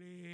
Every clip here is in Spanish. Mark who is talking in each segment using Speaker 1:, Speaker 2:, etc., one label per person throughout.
Speaker 1: live.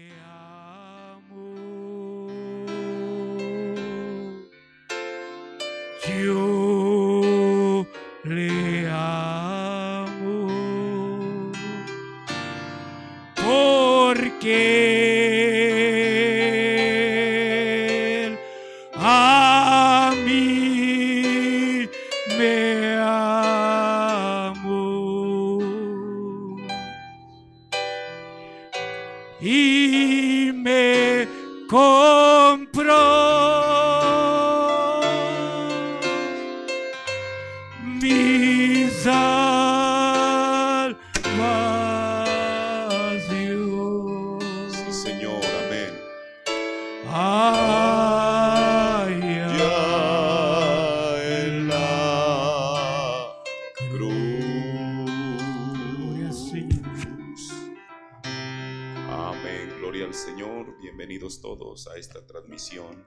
Speaker 2: a esta transmisión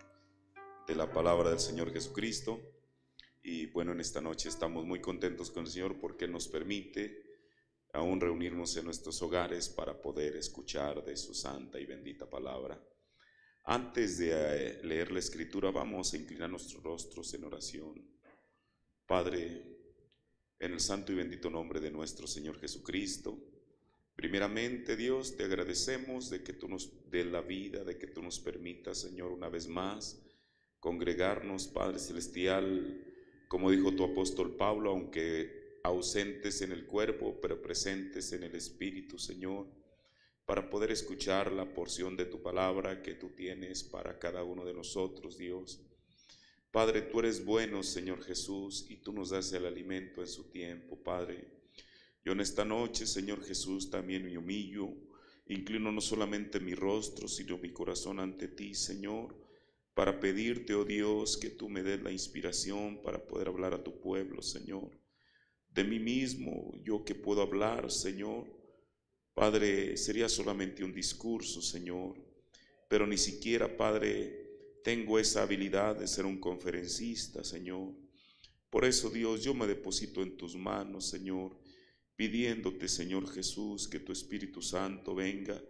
Speaker 2: de la palabra del Señor Jesucristo. Y bueno, en esta noche estamos muy contentos con el Señor porque nos permite aún reunirnos en nuestros hogares para poder escuchar de su santa y bendita palabra. Antes de eh, leer la escritura, vamos a inclinar nuestros rostros en oración. Padre, en el santo y bendito nombre de nuestro Señor Jesucristo, Primeramente, Dios, te agradecemos de que tú nos dé la vida, de que tú nos permitas, Señor, una vez más, congregarnos, Padre Celestial, como dijo tu apóstol Pablo, aunque ausentes en el cuerpo, pero presentes en el Espíritu, Señor, para poder escuchar la porción de tu palabra que tú tienes para cada uno de nosotros, Dios. Padre, tú eres bueno, Señor Jesús, y tú nos das el alimento en su tiempo, Padre. Yo en esta noche, Señor Jesús, también me humillo, inclino no solamente mi rostro, sino mi corazón ante ti, Señor, para pedirte, oh Dios, que tú me des la inspiración para poder hablar a tu pueblo, Señor. De mí mismo, yo que puedo hablar, Señor. Padre, sería solamente un discurso, Señor, pero ni siquiera, Padre, tengo esa habilidad de ser un conferencista, Señor. Por eso, Dios, yo me deposito en tus manos, Señor pidiéndote, Señor Jesús, que tu Espíritu Santo venga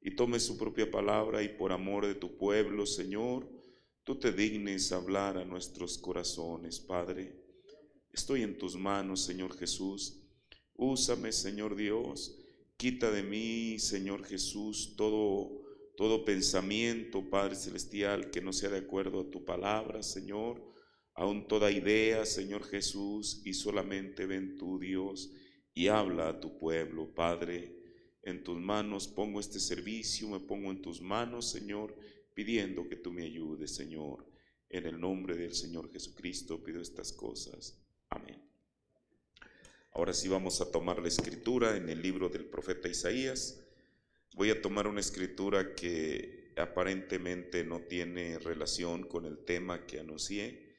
Speaker 2: y tome su propia palabra y por amor de tu pueblo, Señor, tú te dignes hablar a nuestros corazones, Padre. Estoy en tus manos, Señor Jesús. Úsame, Señor Dios. Quita de mí, Señor Jesús, todo todo pensamiento, Padre celestial, que no sea de acuerdo a tu palabra, Señor. Aún toda idea, Señor Jesús, y solamente ven tu Dios y habla a tu pueblo, Padre. En tus manos pongo este servicio, me pongo en tus manos, Señor, pidiendo que tú me ayudes, Señor. En el nombre del Señor Jesucristo pido estas cosas. Amén. Ahora sí vamos a tomar la escritura en el libro del profeta Isaías. Voy a tomar una escritura que aparentemente no tiene relación con el tema que anuncié.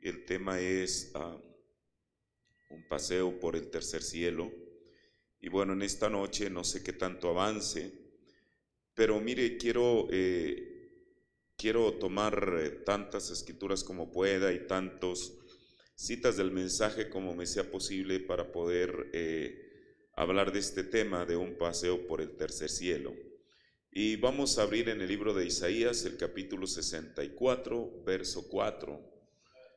Speaker 2: El tema es... Ah, un paseo por el tercer cielo. Y bueno, en esta noche no sé qué tanto avance, pero mire, quiero, eh, quiero tomar eh, tantas escrituras como pueda y tantos citas del mensaje como me sea posible para poder eh, hablar de este tema de un paseo por el tercer cielo. Y vamos a abrir en el libro de Isaías el capítulo 64, verso 4.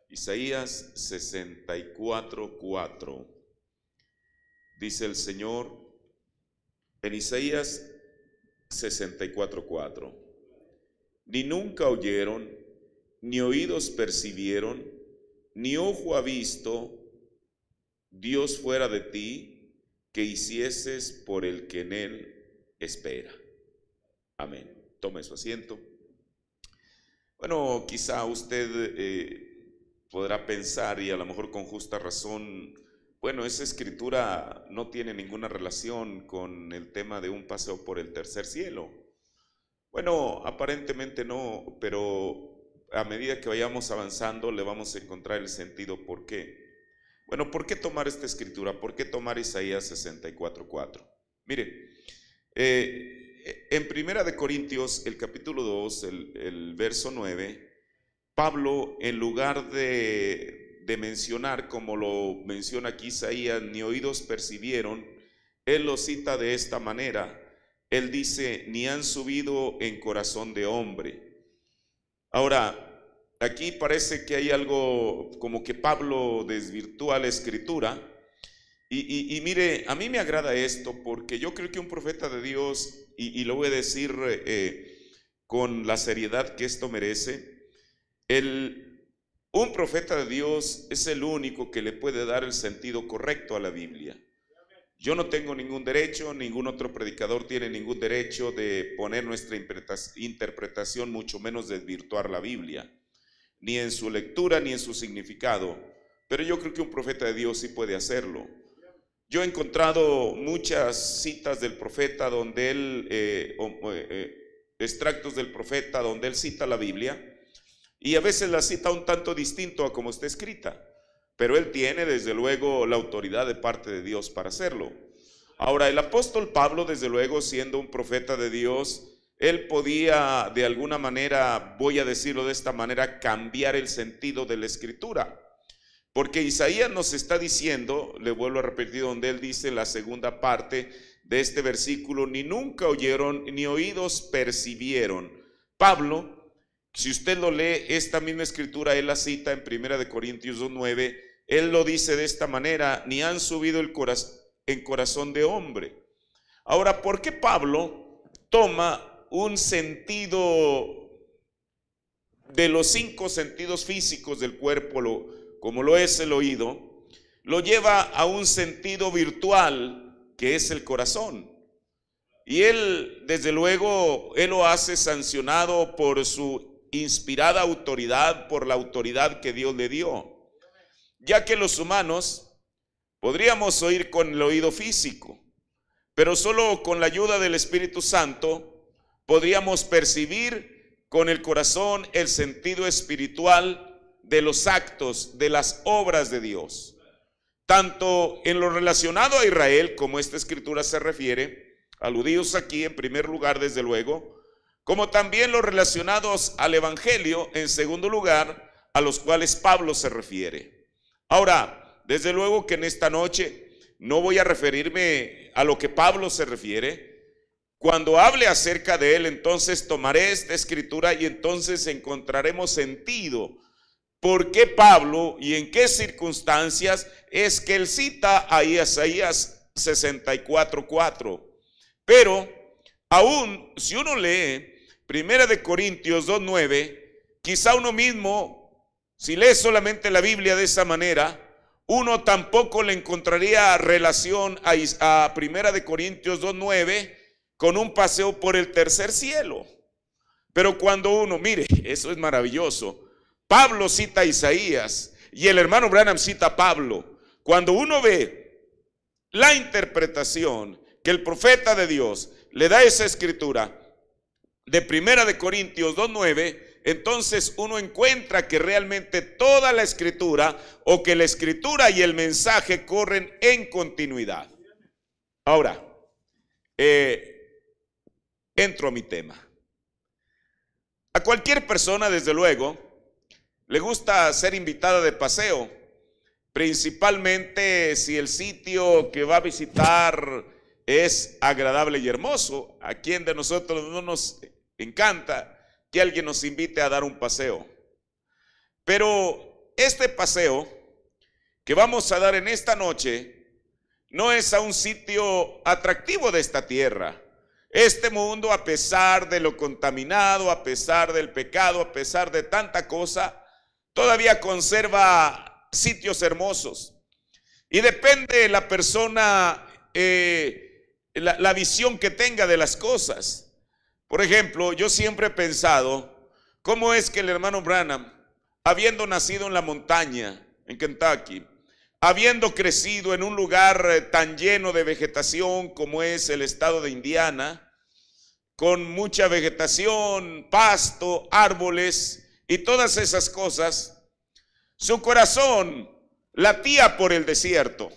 Speaker 2: Isaías 64.4 Dice el Señor en Isaías 64.4 Ni nunca oyeron, ni oídos percibieron, ni ojo ha visto Dios fuera de ti que hicieses por el que en él espera. Amén. Tome su asiento. Bueno, quizá usted eh, podrá pensar y a lo mejor con justa razón, bueno, esa escritura no tiene ninguna relación con el tema de un paseo por el tercer cielo. Bueno, aparentemente no, pero a medida que vayamos avanzando le vamos a encontrar el sentido por qué. Bueno, ¿por qué tomar esta escritura? ¿Por qué tomar Isaías 64.4? Mire, eh, en Primera de Corintios, el capítulo 2, el, el verso 9, Pablo, en lugar de, mencionar, como lo menciona aquí Isaías, ni oídos percibieron, él lo cita de esta manera. Él dice, ni han subido en corazón de hombre. Ahora, aquí parece que hay algo como que Pablo desvirtúa la escritura. Y, mire, a mí me agrada esto porque yo creo que un profeta de Dios, y, lo voy a decir eh, con la seriedad que esto merece, el, un profeta de Dios es el único que le puede dar el sentido correcto a la Biblia. Yo no tengo ningún derecho, ningún otro predicador tiene ningún derecho de poner nuestra interpretación, mucho menos de desvirtuar la Biblia, ni en su lectura ni en su significado. Pero yo creo que un profeta de Dios sí puede hacerlo. Yo he encontrado muchas citas del profeta donde él, eh, eh, eh, extractos del profeta donde él cita la Biblia y a veces la cita un tanto distinto a como está escrita. Pero él tiene desde luego la autoridad de parte de Dios para hacerlo. Ahora, el apóstol Pablo, desde luego, siendo un profeta de Dios, él podía de alguna manera, voy a decirlo de esta manera, cambiar el sentido de la escritura. Porque Isaías nos está diciendo, le vuelvo a repetir donde él dice la segunda parte de este versículo, ni nunca oyeron, ni oídos percibieron. Pablo si usted lo lee, esta misma escritura él la cita en 1 Corintios 2.9, él lo dice de esta manera, ni han subido el corazón, en corazón de hombre. Ahora, ¿por qué Pablo toma un sentido de los cinco sentidos físicos del cuerpo, como lo es el oído, lo lleva a un sentido virtual que es el corazón? Y él, desde luego, él lo hace sancionado por su inspirada autoridad por la autoridad que Dios le dio, ya que los humanos podríamos oír con el oído físico, pero solo con la ayuda del Espíritu Santo podríamos percibir con el corazón el sentido espiritual de los actos, de las obras de Dios. Tanto en lo relacionado a Israel, como esta escritura se refiere, aludidos aquí en primer lugar, desde luego, como también los relacionados al Evangelio, en segundo lugar, a los cuales Pablo se refiere. Ahora, desde luego que en esta noche no voy a referirme a lo que Pablo se refiere. Cuando hable acerca de él, entonces tomaré esta escritura y entonces encontraremos sentido. ¿Por qué Pablo y en qué circunstancias es que él cita a Isaías 64.4? Pero aún si uno lee Primera de Corintios 2.9, quizá uno mismo, si lee solamente la Biblia de esa manera, uno tampoco le encontraría relación a, a Primera de Corintios 2.9 con un paseo por el tercer cielo. Pero cuando uno, mire, eso es maravilloso. Pablo cita a Isaías y el hermano Branham cita a Pablo. Cuando uno ve la interpretación que el profeta de Dios le da a esa escritura, de Primera de Corintios 2.9, entonces uno encuentra que realmente toda la escritura o que la escritura y el mensaje corren en continuidad. Ahora, eh, entro a mi tema. A cualquier persona, desde luego, le gusta ser invitada de paseo, principalmente si el sitio que va a visitar es agradable y hermoso. ¿A quién de nosotros no nos encanta que alguien nos invite a dar un paseo. Pero este paseo que vamos a dar en esta noche no es a un sitio atractivo de esta tierra. Este mundo, a pesar de lo contaminado, a pesar del pecado, a pesar de tanta cosa, todavía conserva sitios hermosos. Y depende la persona, eh, la visión que tenga de las cosas. Por ejemplo, yo siempre he pensado, ¿cómo es que el hermano Branham, habiendo nacido en la montaña, en Kentucky, habiendo crecido en un lugar eh, tan lleno de vegetación como es el estado de Indiana, con mucha vegetación, pasto, árboles y todas esas cosas, su corazón latía por el desierto.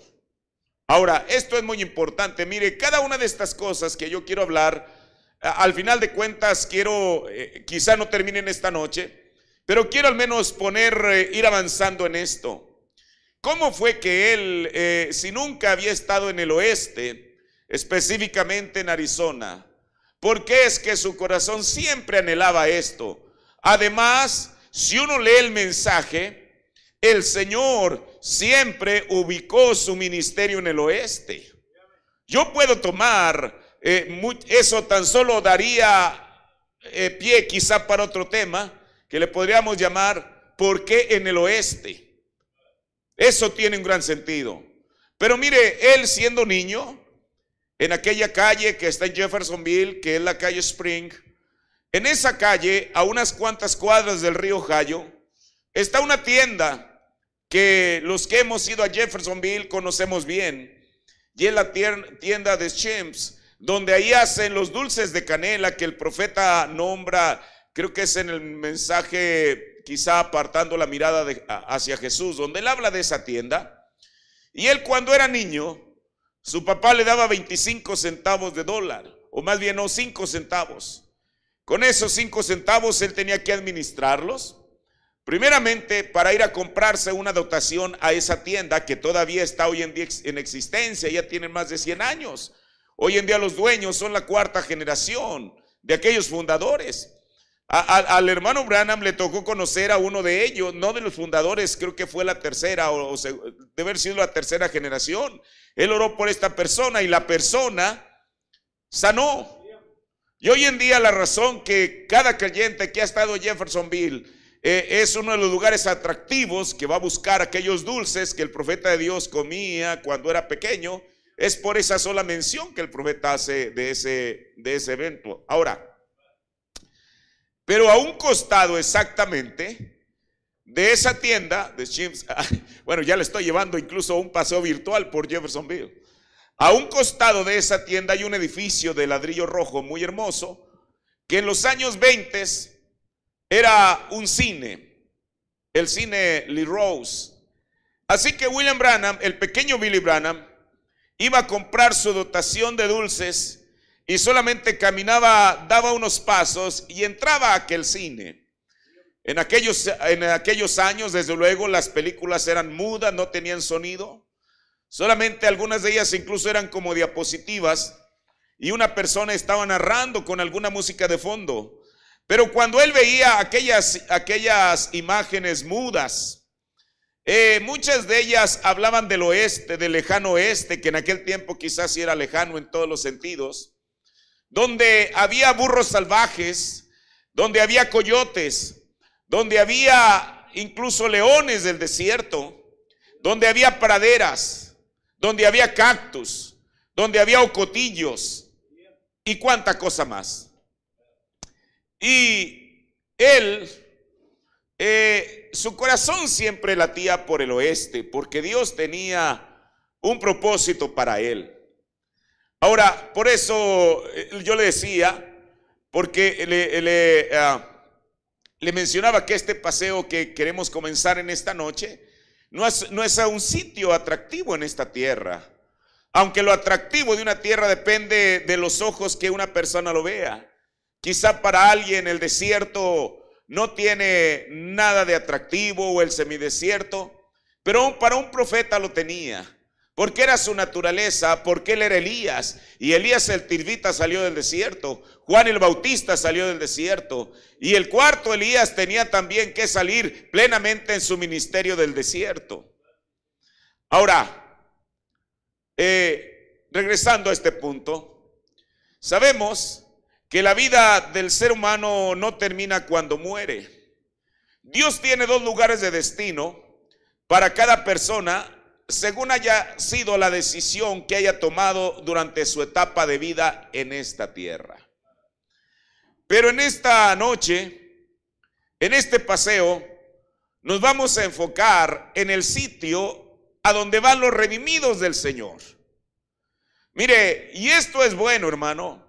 Speaker 2: Ahora, esto es muy importante. Mire, cada una de estas cosas que yo quiero hablar al final de cuentas, quiero, eh, quizá no terminen esta noche, pero quiero al menos poner, eh, ir avanzando en esto. ¿Cómo fue que él, eh, si nunca había estado en el oeste, específicamente en Arizona, por qué es que su corazón siempre anhelaba esto? Además, si uno lee el mensaje, el Señor siempre ubicó su ministerio en el oeste. Yo puedo tomar eh, eso tan solo daría eh, pie quizá para otro tema que le podríamos llamar ¿por qué en el oeste? Eso tiene un gran sentido. Pero mire, él siendo niño, en aquella calle que está en Jeffersonville, que es la calle Spring, en esa calle, a unas cuantas cuadras del río Ohio, está una tienda que los que hemos ido a Jeffersonville conocemos bien, y es la tienda de Chimps donde ahí hacen los dulces de canela que el profeta nombra, creo que es en el mensaje quizá apartando la mirada hacia Jesús, donde él habla de esa tienda. Y él cuando era niño, su papá le daba 25 centavos de dólar, o más bien no 5 centavos. Con esos 5 centavos él tenía que administrarlos. Primeramente, para ir a comprarse una dotación a esa tienda que todavía está hoy en, día en existencia, ya tiene más de 100 años. Hoy en día los dueños son la cuarta generación de aquellos fundadores. al hermano Branham le tocó conocer a uno de ellos, no de los fundadores, creo que fue la tercera o, debe haber sido la tercera generación. Él oró por esta persona y la persona sanó. Y hoy en día la razón que cada creyente que ha estado en Jeffersonville eh, es uno de los lugares atractivos que va a buscar aquellos dulces que el profeta de Dios comía cuando era pequeño es por esa sola mención que el profeta hace de ese, de ese evento. Ahora, pero a un costado exactamente de esa tienda de bueno, ya le estoy llevando incluso un paseo virtual por Jeffersonville. A un costado de esa tienda hay un edificio de ladrillo rojo muy hermoso que en los años 20 era un cine, el cine Lee Rose. Así que William Branham, el pequeño Billy Branham, iba a comprar su dotación de dulces y solamente caminaba, daba unos pasos y entraba a aquel cine. En aquellos, en aquellos años, desde luego, las películas eran mudas, no tenían sonido. Solamente algunas de ellas incluso eran como diapositivas y una persona estaba narrando con alguna música de fondo. Pero cuando él veía aquellas, aquellas imágenes mudas, eh, muchas de ellas hablaban del oeste, del lejano oeste, que en aquel tiempo quizás era lejano en todos los sentidos, donde había burros salvajes, donde había coyotes, donde había incluso leones del desierto, donde había praderas, donde había cactus, donde había ocotillos y cuánta cosa más. Y él eh, su corazón siempre latía por el oeste, porque Dios tenía un propósito para él. Ahora, por eso eh, yo le decía, porque ah, le, mencionaba que este paseo que queremos comenzar en esta noche no es, no es un sitio atractivo en esta tierra. Aunque lo atractivo de una tierra depende de los ojos que una persona lo vea. Quizá para alguien el desierto no tiene nada de atractivo o el semidesierto, pero para un profeta lo tenía, porque era su naturaleza, porque él era Elías, y Elías el Tirvita salió del desierto, Juan el Bautista salió del desierto, y el cuarto Elías tenía también que salir plenamente en su ministerio del desierto. Ahora, eh, regresando a este punto, sabemos que la vida del ser humano no termina cuando muere. Dios tiene dos lugares de destino para cada persona según haya sido la decisión que haya tomado durante su etapa de vida en esta tierra. Pero en esta noche, en este paseo, nos vamos a enfocar en el sitio a donde van los redimidos del Señor. Mire, y esto es bueno, hermano,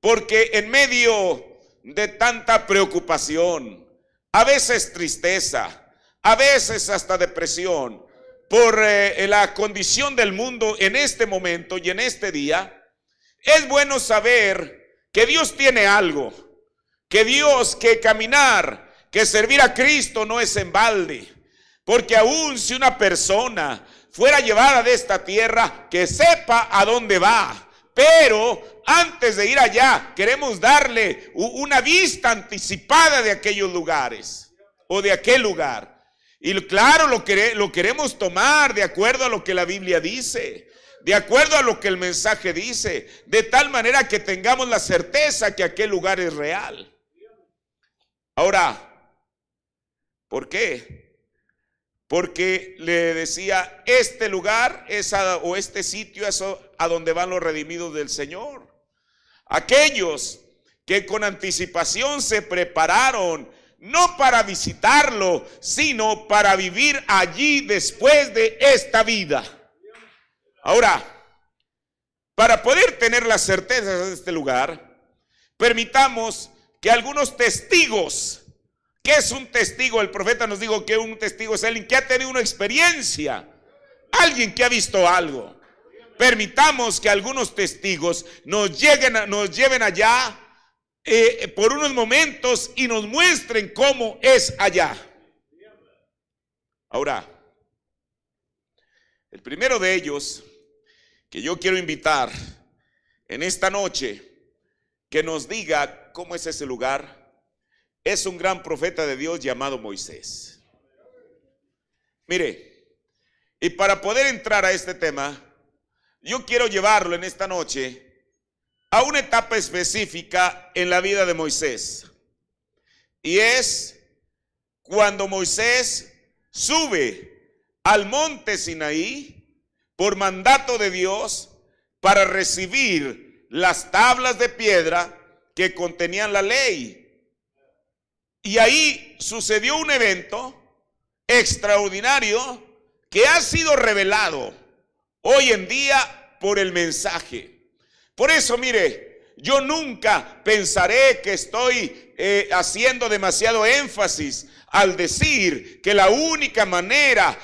Speaker 2: porque en medio de tanta preocupación, a veces tristeza, a veces hasta depresión, por eh, la condición del mundo en este momento y en este día, es bueno saber que Dios tiene algo, que Dios, que caminar, que servir a Cristo no es en balde, porque aun si una persona fuera llevada de esta tierra, que sepa a dónde va, pero antes de ir allá, queremos darle una vista anticipada de aquellos lugares o de aquel lugar. Y claro, lo, lo queremos tomar de acuerdo a lo que la Biblia dice, de acuerdo a lo que el mensaje dice, de tal manera que tengamos la certeza que aquel lugar es real. Ahora, ¿por qué? porque le decía, este lugar es o este sitio es a donde van los redimidos del Señor. Aquellos que con anticipación se prepararon, no para visitarlo, sino para vivir allí después de esta vida. Ahora, para poder tener las certezas de este lugar, permitamos que algunos testigos ¿Qué es un testigo? El profeta nos dijo que un testigo es alguien que ha tenido una experiencia, alguien que ha visto algo. Permitamos que algunos testigos nos, lleguen a, nos lleven allá eh, por unos momentos y nos muestren cómo es allá. Ahora, el primero de ellos que yo quiero invitar en esta noche que nos diga cómo es ese lugar es un gran profeta de Dios llamado Moisés. Mire, y para poder entrar a este tema, yo quiero llevarlo en esta noche a una etapa específica en la vida de Moisés. Y es cuando Moisés sube al monte Sinaí por mandato de Dios para recibir las tablas de piedra que contenían la ley y ahí sucedió un evento extraordinario que ha sido revelado hoy en día por el mensaje. Por eso, mire, yo nunca pensaré que estoy eh, haciendo demasiado énfasis al decir que la única manera,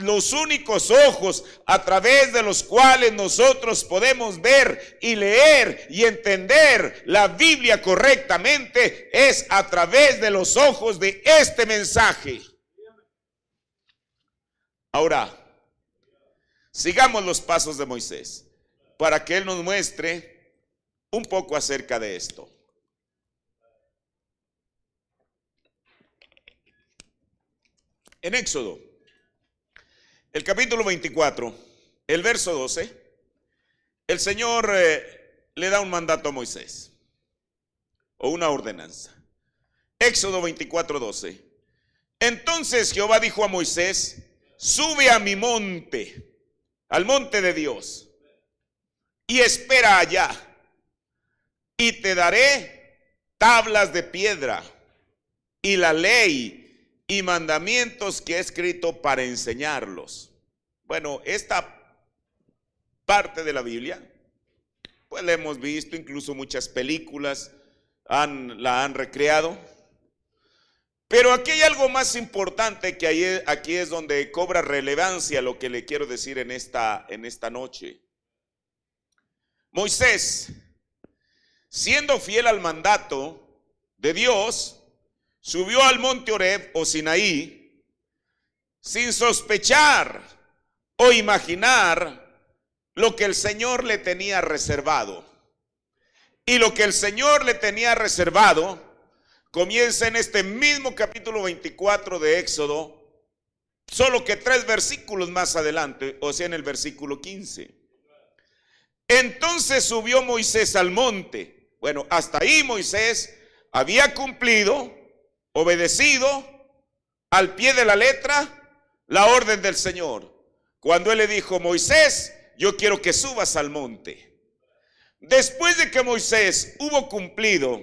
Speaker 2: los únicos ojos a través de los cuales nosotros podemos ver y leer y entender la Biblia correctamente es a través de los ojos de este mensaje. Ahora, sigamos los pasos de Moisés para que Él nos muestre un poco acerca de esto. En Éxodo, el capítulo 24, el verso 12, el Señor eh, le da un mandato a Moisés, o una ordenanza. Éxodo 24, 12. Entonces Jehová dijo a Moisés, sube a mi monte, al monte de Dios, y espera allá y te daré tablas de piedra y la ley y mandamientos que he escrito para enseñarlos. Bueno, esta parte de la Biblia, pues la hemos visto, incluso muchas películas la han recreado. Pero aquí hay algo más importante que aquí es donde cobra relevancia lo que le quiero decir en esta, en esta noche. Moisés Siendo fiel al mandato de Dios, subió al monte Oreb o Sinaí sin sospechar o imaginar lo que el Señor le tenía reservado. Y lo que el Señor le tenía reservado comienza en este mismo capítulo 24 de Éxodo, solo que tres versículos más adelante, o sea, en el versículo 15. Entonces subió Moisés al monte bueno, hasta ahí Moisés había cumplido, obedecido al pie de la letra la orden del Señor. Cuando él le dijo, Moisés, yo quiero que subas al monte. Después de que Moisés hubo cumplido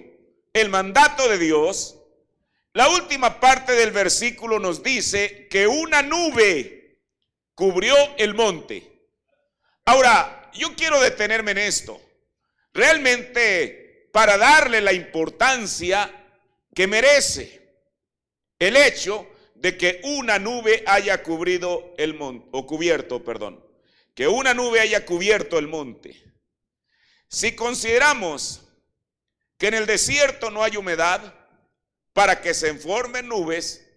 Speaker 2: el mandato de Dios, la última parte del versículo nos dice que una nube cubrió el monte. Ahora, yo quiero detenerme en esto. Realmente para darle la importancia que merece el hecho de que una nube haya cubrido el monte, o cubierto, perdón, que una nube haya cubierto el monte. Si consideramos que en el desierto no hay humedad para que se formen nubes,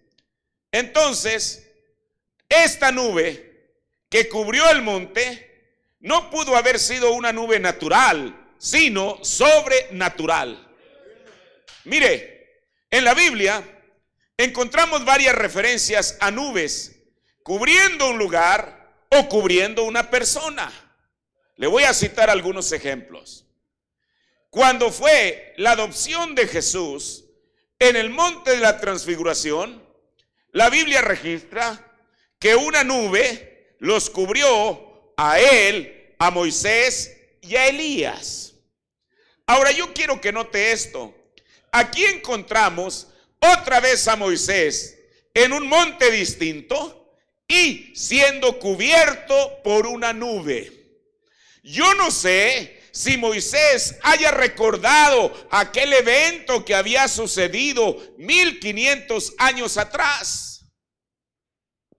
Speaker 2: entonces esta nube que cubrió el monte no pudo haber sido una nube natural sino sobrenatural. Mire, en la Biblia encontramos varias referencias a nubes cubriendo un lugar o cubriendo una persona. Le voy a citar algunos ejemplos. Cuando fue la adopción de Jesús en el monte de la transfiguración, la Biblia registra que una nube los cubrió a él, a Moisés y a Elías. Ahora yo quiero que note esto. Aquí encontramos otra vez a Moisés en un monte distinto y siendo cubierto por una nube. Yo no sé si Moisés haya recordado aquel evento que había sucedido 1500 años atrás.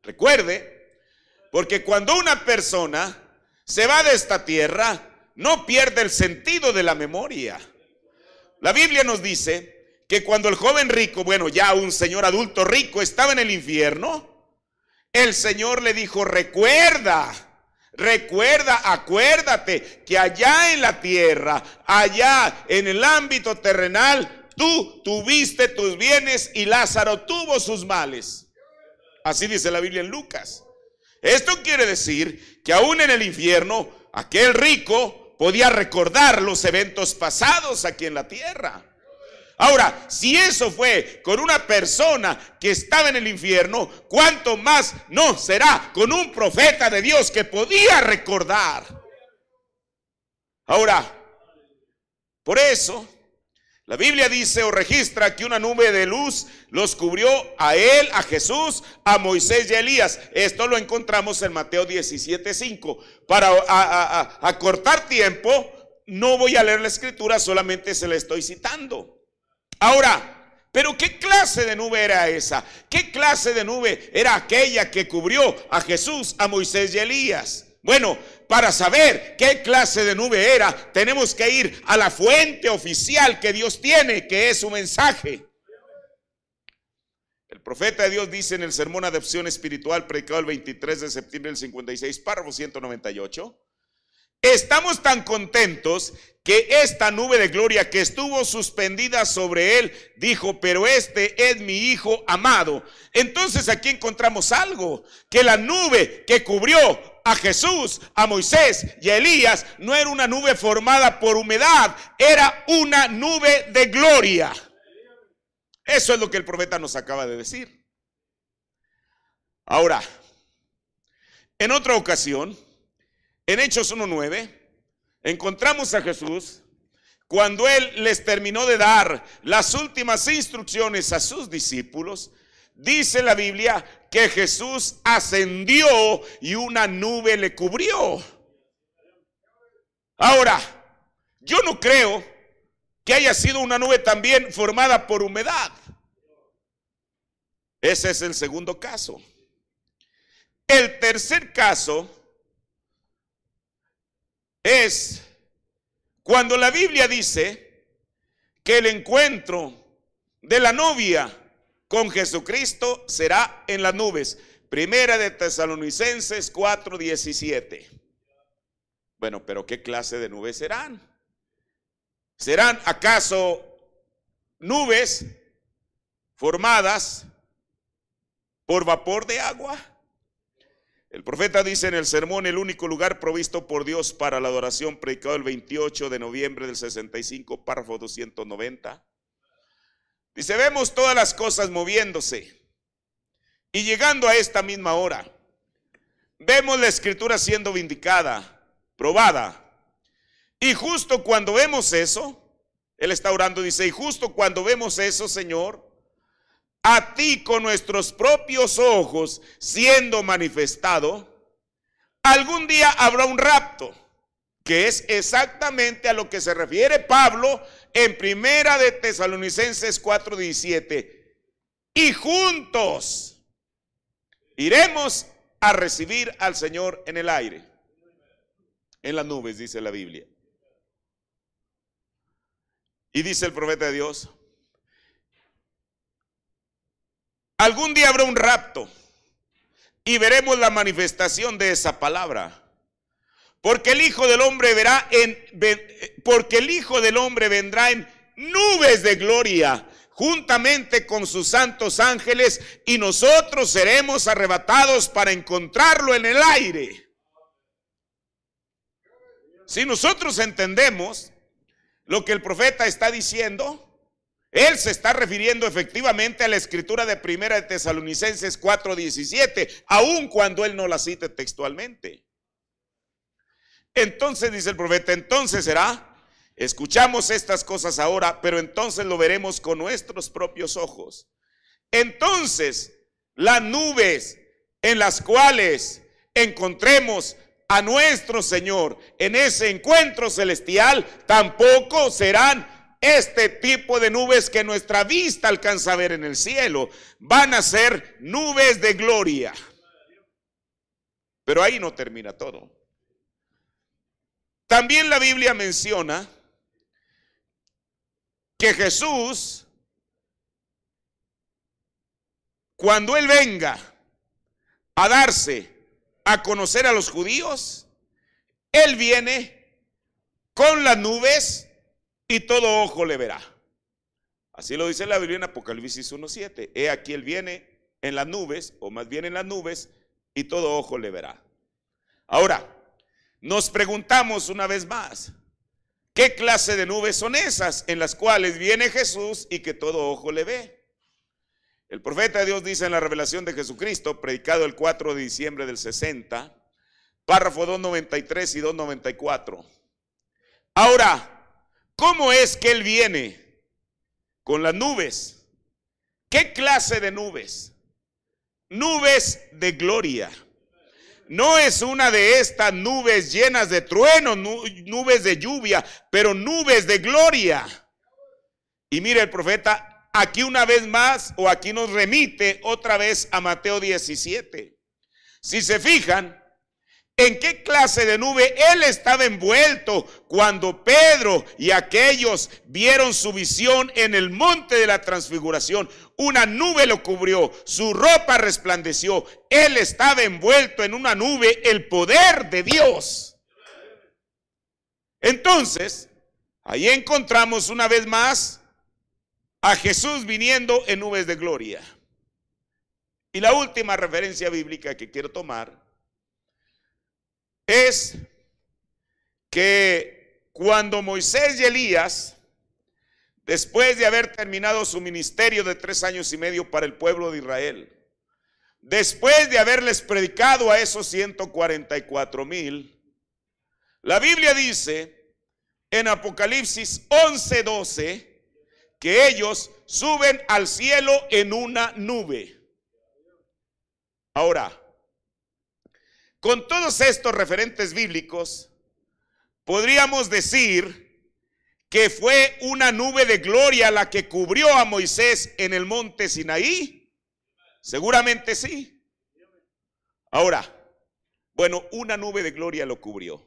Speaker 2: Recuerde, porque cuando una persona se va de esta tierra, no pierde el sentido de la memoria. La Biblia nos dice que cuando el joven rico, bueno, ya un señor adulto rico estaba en el infierno, el Señor le dijo, recuerda, recuerda, acuérdate que allá en la tierra, allá en el ámbito terrenal, tú tuviste tus bienes y Lázaro tuvo sus males. Así dice la Biblia en Lucas. Esto quiere decir que aún en el infierno, aquel rico Podía recordar los eventos pasados aquí en la tierra. Ahora, si eso fue con una persona que estaba en el infierno, ¿cuánto más no será con un profeta de Dios que podía recordar? Ahora, por eso la Biblia dice o registra que una nube de luz los cubrió a él, a Jesús, a Moisés y a Elías. Esto lo encontramos en Mateo 17:5. Para acortar tiempo, no voy a leer la escritura, solamente se la estoy citando. Ahora, pero ¿qué clase de nube era esa? ¿Qué clase de nube era aquella que cubrió a Jesús, a Moisés y a Elías? Bueno, para saber qué clase de nube era, tenemos que ir a la fuente oficial que Dios tiene, que es su mensaje. El profeta de Dios dice en el sermón de Adopción Espiritual, predicado el 23 de septiembre del 56, párrafo 198. Estamos tan contentos que esta nube de gloria que estuvo suspendida sobre él dijo, pero este es mi hijo amado. Entonces aquí encontramos algo, que la nube que cubrió a Jesús, a Moisés y a Elías, no era una nube formada por humedad, era una nube de gloria. Eso es lo que el profeta nos acaba de decir. Ahora, en otra ocasión, en Hechos 1.9, encontramos a Jesús cuando él les terminó de dar las últimas instrucciones a sus discípulos Dice la Biblia que Jesús ascendió y una nube le cubrió. Ahora, yo no creo que haya sido una nube también formada por humedad. Ese es el segundo caso. El tercer caso es cuando la Biblia dice que el encuentro de la novia con Jesucristo será en las nubes. Primera de Tesalonicenses 4:17. Bueno, pero ¿qué clase de nubes serán? ¿Serán acaso nubes formadas por vapor de agua? El profeta dice en el sermón, el único lugar provisto por Dios para la adoración, predicado el 28 de noviembre del 65, párrafo 290. Dice, vemos todas las cosas moviéndose. Y llegando a esta misma hora, vemos la escritura siendo vindicada, probada. Y justo cuando vemos eso, él está orando, dice, y justo cuando vemos eso, Señor, a ti con nuestros propios ojos siendo manifestado, algún día habrá un rapto, que es exactamente a lo que se refiere Pablo en Primera de Tesalonicenses 4:17, y juntos iremos a recibir al Señor en el aire, en las nubes, dice la Biblia. Y dice el profeta de Dios, algún día habrá un rapto y veremos la manifestación de esa palabra porque el Hijo del Hombre verá en eh, porque el Hijo del Hombre vendrá en nubes de gloria juntamente con sus santos ángeles y nosotros seremos arrebatados para encontrarlo en el aire. Si nosotros entendemos lo que el profeta está diciendo, él se está refiriendo efectivamente a la escritura de Primera de Tesalonicenses 4:17, aun cuando él no la cite textualmente. Entonces, dice el profeta, entonces será. Escuchamos estas cosas ahora, pero entonces lo veremos con nuestros propios ojos. Entonces, las nubes en las cuales encontremos a nuestro Señor en ese encuentro celestial, tampoco serán este tipo de nubes que nuestra vista alcanza a ver en el cielo. Van a ser nubes de gloria. Pero ahí no termina todo. También la Biblia menciona que Jesús, cuando Él venga a darse a conocer a los judíos, Él viene con las nubes y todo ojo le verá. Así lo dice la Biblia en Apocalipsis 1.7. He aquí Él viene en las nubes, o más bien en las nubes, y todo ojo le verá. Ahora, nos preguntamos una vez más, ¿qué clase de nubes son esas en las cuales viene Jesús y que todo ojo le ve? El profeta de Dios dice en la revelación de Jesucristo, predicado el 4 de diciembre del 60, párrafo 293 y 294. Ahora, ¿cómo es que Él viene con las nubes? ¿Qué clase de nubes? Nubes de gloria. No es una de estas nubes llenas de truenos, nubes de lluvia, pero nubes de gloria. Y mire el profeta, aquí una vez más, o aquí nos remite otra vez a Mateo 17. Si se fijan, ¿En qué clase de nube él estaba envuelto cuando Pedro y aquellos vieron su visión en el monte de la transfiguración? una nube lo cubrió, su ropa resplandeció, él estaba envuelto en una nube, el poder de Dios. Entonces, ahí encontramos una vez más a Jesús viniendo en nubes de gloria. Y la última referencia bíblica que quiero tomar es que cuando Moisés y Elías después de haber terminado su ministerio de tres años y medio para el pueblo de Israel, después de haberles predicado a esos 144 mil, la Biblia dice en Apocalipsis 11:12 que ellos suben al cielo en una nube. Ahora, con todos estos referentes bíblicos, podríamos decir que fue una nube de gloria la que cubrió a Moisés en el monte Sinaí? Seguramente sí. Ahora, bueno, una nube de gloria lo cubrió.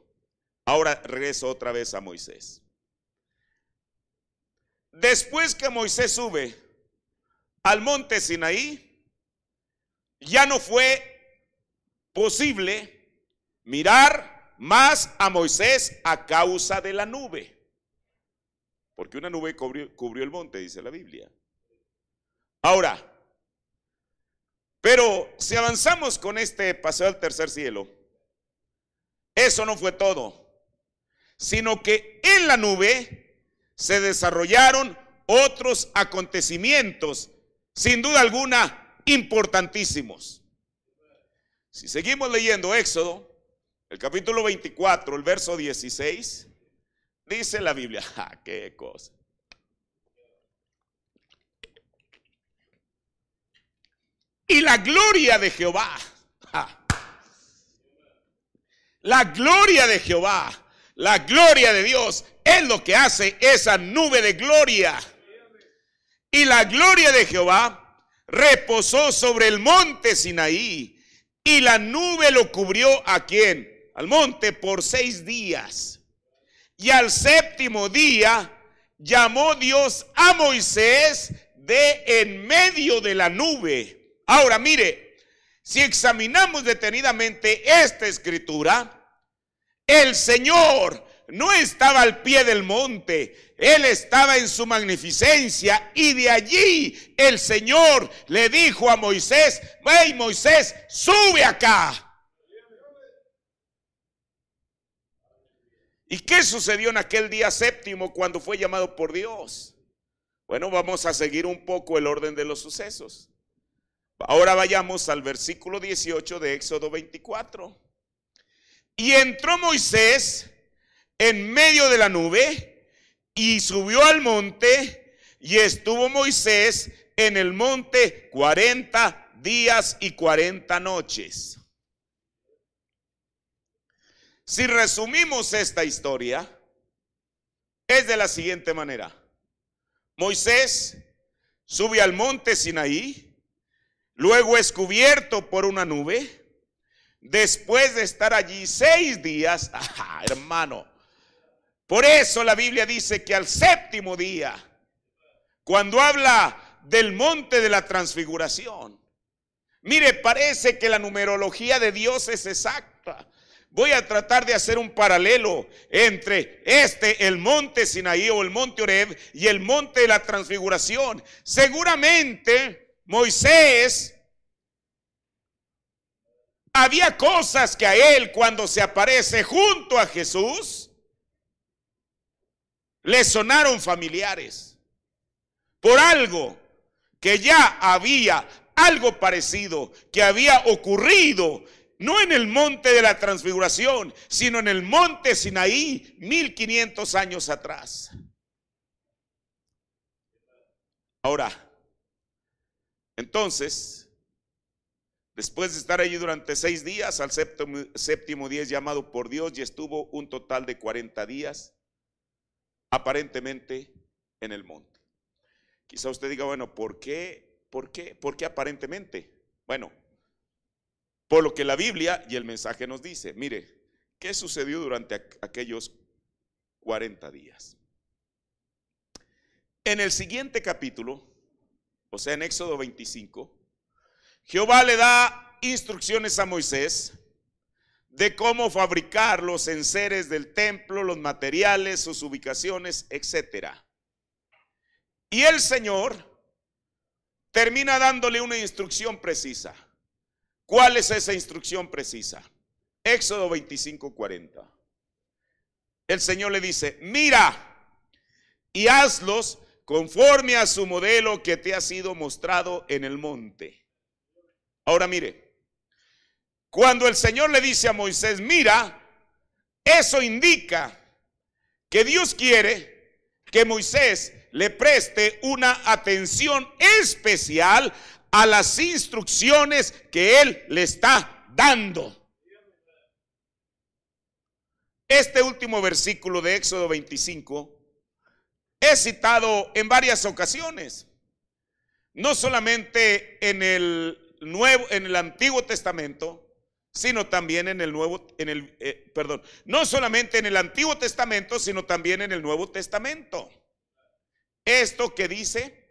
Speaker 2: Ahora regreso otra vez a Moisés. Después que Moisés sube al monte Sinaí, ya no fue posible mirar más a Moisés a causa de la nube. Porque una nube cubrió, el monte, dice la Biblia. Ahora, pero si avanzamos con este paseo al tercer cielo, eso no fue todo, sino que en la nube se desarrollaron otros acontecimientos, sin duda alguna, importantísimos. Si seguimos leyendo Éxodo, el capítulo 24, el verso 16, Dice la Biblia, ah, qué cosa! Y la gloria de Jehová. Ah. La gloria de Jehová, la gloria de Dios es lo que hace esa nube de gloria. Y la gloria de Jehová reposó sobre el monte Sinaí. Y la nube lo cubrió a quién? Al monte por seis días. Y al séptimo día llamó Dios a Moisés de en medio de la nube. Ahora mire, si examinamos detenidamente esta escritura, el Señor no estaba al pie del monte, Él estaba en su magnificencia y de allí el Señor le dijo a Moisés, ve, Moisés, sube acá. ¿Y qué sucedió en aquel día séptimo cuando fue llamado por Dios? Bueno, vamos a seguir un poco el orden de los sucesos. Ahora vayamos al versículo 18 de Éxodo 24. Y entró Moisés en medio de la nube y subió al monte y estuvo Moisés en el monte 40 días y 40 noches. Si resumimos esta historia, es de la siguiente manera. Moisés sube al monte Sinaí, luego es cubierto por una nube, después de estar allí seis días, hermano, por eso la Biblia dice que al séptimo día, cuando habla del monte de la transfiguración, mire, parece que la numerología de Dios es exacta. Voy a tratar de hacer un paralelo entre este, el monte Sinaí o el monte Oreb y el monte de la transfiguración. Seguramente Moisés había cosas que a él cuando se aparece junto a Jesús le sonaron familiares. Por algo que ya había algo parecido que había ocurrido no en el monte de la transfiguración, sino en el monte Sinaí, 1500 años atrás. Ahora, entonces, después de estar allí durante seis días, al séptimo, séptimo día es llamado por Dios y estuvo un total de 40 días, aparentemente, en el monte. Quizá usted diga, bueno, ¿por qué? ¿Por qué? ¿Por qué aparentemente? Bueno, por lo que la Biblia y el mensaje nos dice, mire, ¿qué sucedió durante aquellos 40 días? En el siguiente capítulo, o sea, en Éxodo 25, Jehová le da instrucciones a Moisés de cómo fabricar los enseres del templo, los materiales, sus ubicaciones, etc. Y el Señor termina dándole una instrucción precisa. ¿Cuál es esa instrucción precisa? Éxodo 25.40 El Señor le dice, mira y hazlos conforme a su modelo que te ha sido mostrado en el monte. Ahora mire, cuando el Señor le dice a Moisés, mira, eso indica que Dios quiere que Moisés le preste una atención especial a las instrucciones que Él le está dando. Este último versículo de Éxodo 25 es citado en varias ocasiones, no solamente en el nuevo en el Antiguo Testamento, sino también en el Nuevo en el eh, perdón, no solamente en el Antiguo Testamento, sino también en el Nuevo Testamento. Esto que dice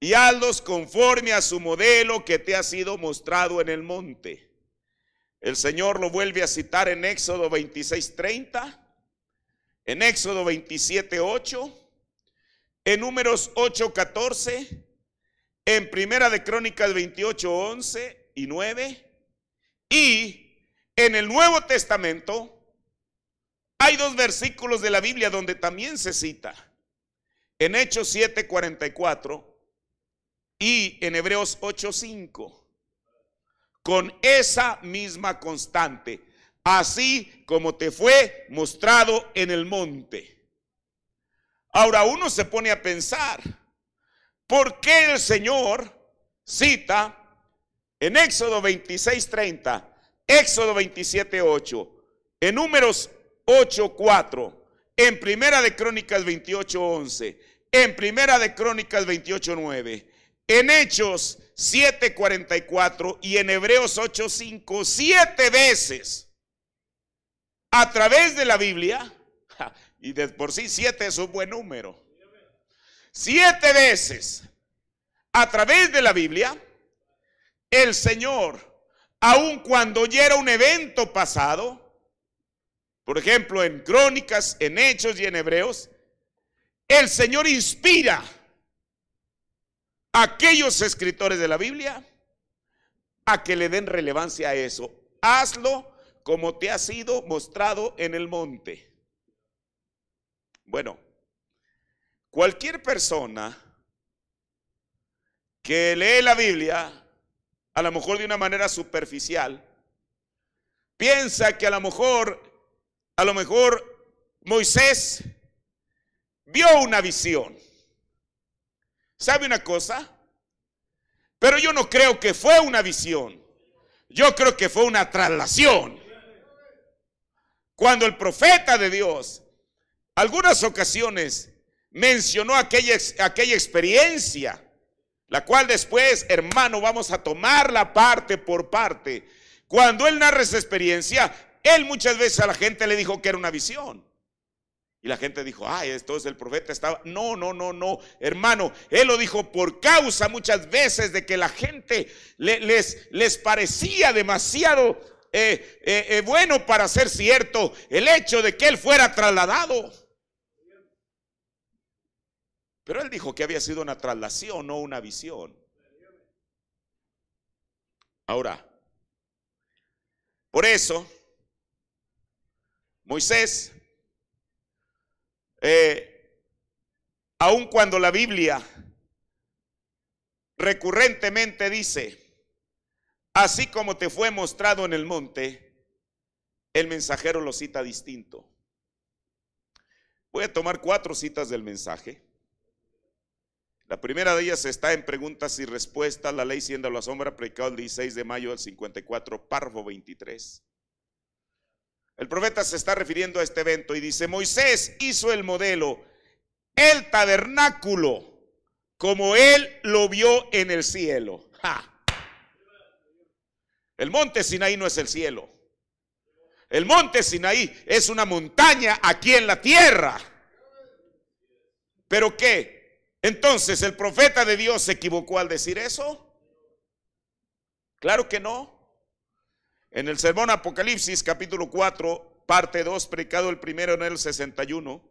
Speaker 2: y hazlos conforme a su modelo que te ha sido mostrado en el monte. El Señor lo vuelve a citar en Éxodo 26:30, en Éxodo 27:8, en Números 8:14, en Primera de Crónicas 28:11 y 9, y en el Nuevo Testamento hay dos versículos de la Biblia donde también se cita. En Hechos 7:44 y en Hebreos 8:5, con esa misma constante, así como te fue mostrado en el monte. Ahora uno se pone a pensar, ¿por qué el Señor cita en Éxodo 26:30, Éxodo 27:8, en Números 8:4, en Primera de Crónicas 28:11, en Primera de Crónicas 28:9? En Hechos 7:44 y en Hebreos 8:5, siete veces a través de la Biblia, y de por sí siete es un buen número, siete veces a través de la Biblia, el Señor, aun cuando ya un evento pasado, por ejemplo en Crónicas, en Hechos y en Hebreos, el Señor inspira aquellos escritores de la Biblia a que le den relevancia a eso. Hazlo como te ha sido mostrado en el monte. Bueno, cualquier persona que lee la Biblia, a lo mejor de una manera superficial, piensa que a lo mejor, a lo mejor Moisés vio una visión. ¿Sabe una cosa? Pero yo no creo que fue una visión. Yo creo que fue una traslación. Cuando el profeta de Dios, algunas ocasiones, mencionó aquella, aquella experiencia, la cual después, hermano, vamos a tomarla parte por parte. Cuando él narra esa experiencia, él muchas veces a la gente le dijo que era una visión. Y la gente dijo, ay, esto es el profeta estaba. No, no, no, no, hermano. Él lo dijo por causa muchas veces de que la gente les, parecía demasiado eh, eh, eh, bueno para ser cierto el hecho de que él fuera trasladado. Pero él dijo que había sido una traslación, no una visión. Ahora, por eso, Moisés eh, aun cuando la Biblia recurrentemente dice, así como te fue mostrado en el monte, el mensajero lo cita distinto. Voy a tomar cuatro citas del mensaje. La primera de ellas está en preguntas y respuestas, la ley siendo la sombra, predicado el 16 de mayo del 54, parvo 23. El profeta se está refiriendo a este evento y dice, Moisés hizo el modelo, el tabernáculo, como él lo vio en el cielo. El monte Sinaí no es el cielo. El monte Sinaí es una montaña aquí en la tierra. ¿Pero qué? Entonces, ¿el profeta de Dios se equivocó al decir eso? Claro que no. En el sermón Apocalipsis capítulo 4, parte 2, predicado el primero en el 61,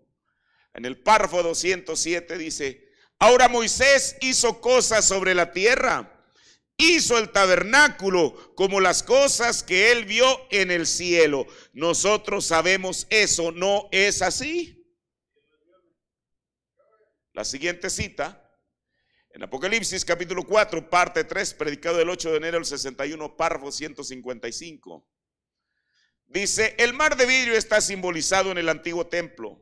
Speaker 2: en el párrafo 207 dice, ahora Moisés hizo cosas sobre la tierra, hizo el tabernáculo como las cosas que él vio en el cielo. Nosotros sabemos eso, ¿no es así? La siguiente cita en Apocalipsis capítulo 4, parte 3, predicado el 8 de enero del 61, párrafo 155. Dice, el mar de vidrio está simbolizado en el antiguo templo,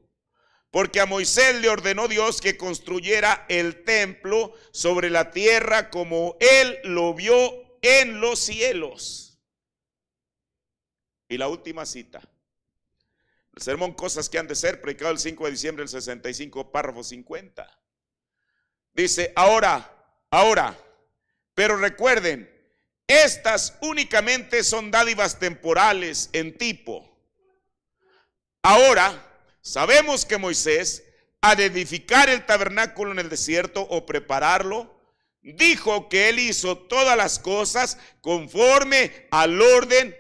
Speaker 2: porque a Moisés le ordenó Dios que construyera el templo sobre la tierra como él lo vio en los cielos. Y la última cita. El sermón Cosas que han de ser, predicado el 5 de diciembre del 65, párrafo 50. Dice, ahora, ahora. Pero recuerden, estas únicamente son dádivas temporales en tipo. Ahora, sabemos que Moisés, al edificar el tabernáculo en el desierto o prepararlo, dijo que él hizo todas las cosas conforme al orden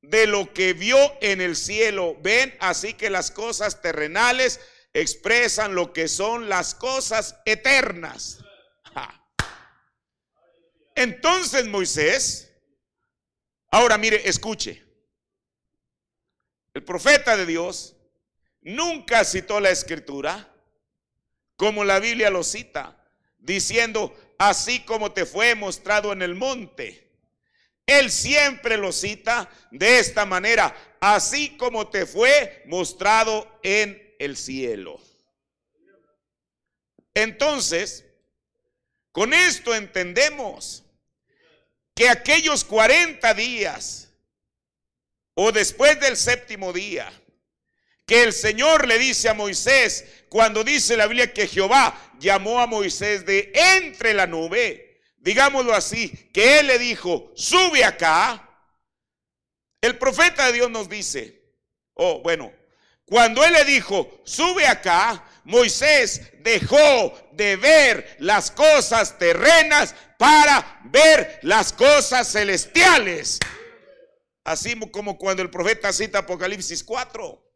Speaker 2: de lo que vio en el cielo. Ven, así que las cosas terrenales expresan lo que son las cosas eternas. Entonces Moisés, ahora mire, escuche, el profeta de Dios nunca citó la escritura como la Biblia lo cita, diciendo, así como te fue mostrado en el monte. Él siempre lo cita de esta manera, así como te fue mostrado en el cielo. Entonces, con esto entendemos que aquellos 40 días o después del séptimo día, que el Señor le dice a Moisés, cuando dice la Biblia que Jehová llamó a Moisés de entre la nube, digámoslo así, que Él le dijo, sube acá. El profeta de Dios nos dice, oh, bueno, cuando él le dijo, sube acá, Moisés dejó de ver las cosas terrenas para ver las cosas celestiales. Así como cuando el profeta cita Apocalipsis 4.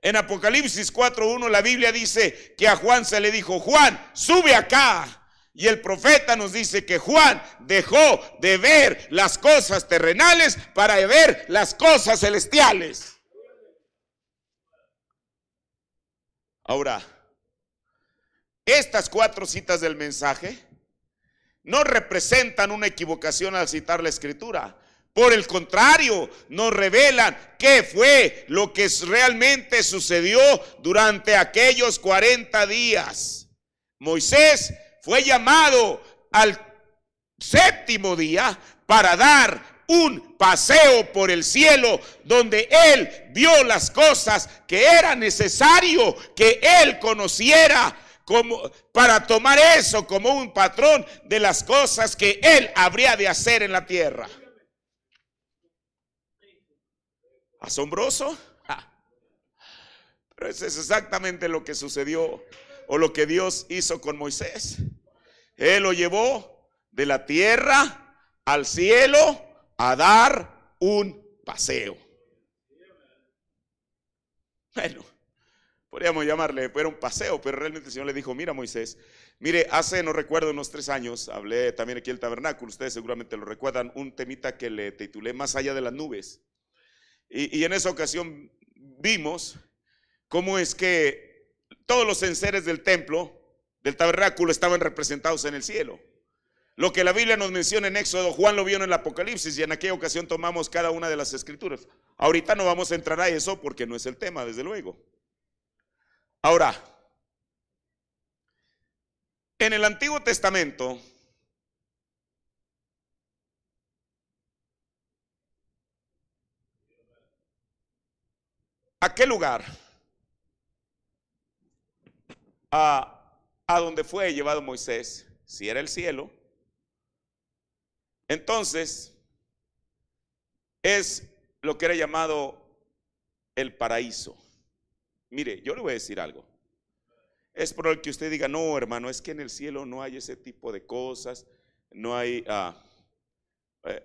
Speaker 2: En Apocalipsis 4.1 la Biblia dice que a Juan se le dijo, Juan, sube acá. Y el profeta nos dice que Juan dejó de ver las cosas terrenales para ver las cosas celestiales. Ahora, estas cuatro citas del mensaje no representan una equivocación al citar la escritura. Por el contrario, nos revelan qué fue lo que realmente sucedió durante aquellos 40 días. Moisés fue llamado al séptimo día para dar un paseo por el cielo donde él vio las cosas que era necesario que él conociera como para tomar eso como un patrón de las cosas que él habría de hacer en la tierra. ¿Asombroso? Pero eso es exactamente lo que sucedió o lo que Dios hizo con Moisés. Él lo llevó de la tierra al cielo a dar un paseo. Bueno, podríamos llamarle, era un paseo, pero realmente el Señor le dijo, mira Moisés, mire, hace, no recuerdo, unos tres años, hablé también aquí el tabernáculo, ustedes seguramente lo recuerdan, un temita que le titulé Más allá de las nubes. Y, y en esa ocasión vimos cómo es que todos los enseres del templo, del tabernáculo, estaban representados en el cielo. Lo que la Biblia nos menciona en Éxodo, Juan lo vio en el Apocalipsis y en aquella ocasión tomamos cada una de las escrituras. Ahorita no vamos a entrar a eso porque no es el tema, desde luego. Ahora, en el Antiguo Testamento, ¿a qué lugar? A, a donde fue llevado Moisés, si era el cielo, entonces, es lo que era llamado el paraíso. Mire, yo le voy a decir algo. Es por el que usted diga, no, hermano, es que en el cielo no hay ese tipo de cosas, no hay... Ah, eh,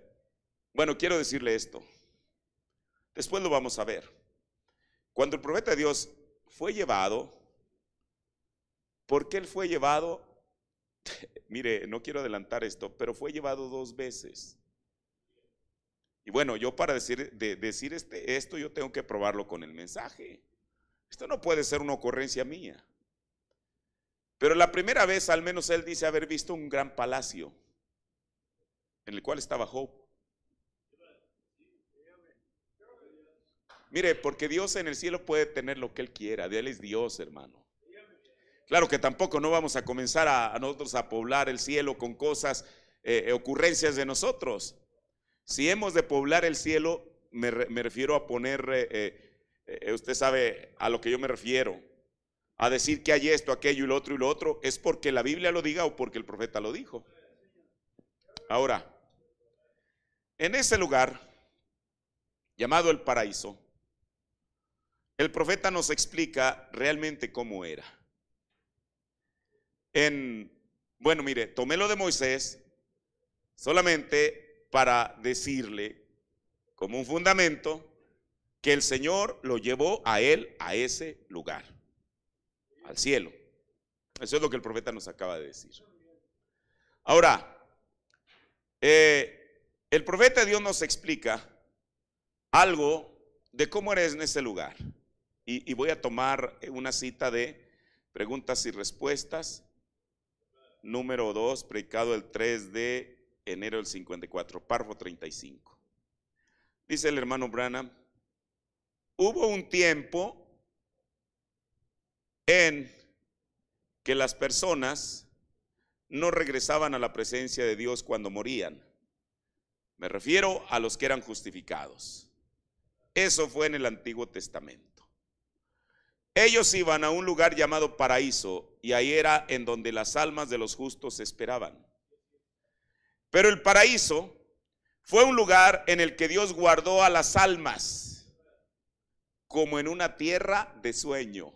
Speaker 2: bueno, quiero decirle esto. Después lo vamos a ver. Cuando el profeta de Dios fue llevado, ¿por qué él fue llevado mire, no quiero adelantar esto, pero fue llevado dos veces. Y bueno, yo para decir, de, decir este, esto, yo tengo que probarlo con el mensaje. Esto no puede ser una ocurrencia mía. Pero la primera vez, al menos él dice haber visto un gran palacio en el cual estaba Job. Mire, porque Dios en el cielo puede tener lo que Él quiera, de Él es Dios, hermano. Claro que tampoco no vamos a comenzar a, nosotros a poblar el cielo con cosas, eh, eh, ocurrencias de nosotros. Si hemos de poblar el cielo, me, refiero a poner, eh, usted sabe a lo que yo me refiero, a decir que hay esto, aquello y lo otro y lo otro, es porque la Biblia lo diga o porque el profeta lo dijo. Ahora, en ese lugar, llamado el paraíso, el profeta nos explica realmente cómo era en, bueno, mire, tomé lo de Moisés solamente para decirle como un fundamento que el Señor lo llevó a él a ese lugar, al cielo. Eso es lo que el profeta nos acaba de decir. Ahora, eh, el profeta Dios nos explica algo de cómo eres en ese lugar. y voy a tomar una cita de preguntas y respuestas número 2, predicado el 3 de enero del 54, párrafo 35. Dice el hermano Branham, hubo un tiempo en que las personas no regresaban a la presencia de Dios cuando morían. Me refiero a los que eran justificados. Eso fue en el Antiguo Testamento. Ellos iban a un lugar llamado paraíso y ahí era en donde las almas de los justos esperaban. Pero el paraíso fue un lugar en el que Dios guardó a las almas como en una tierra de sueño.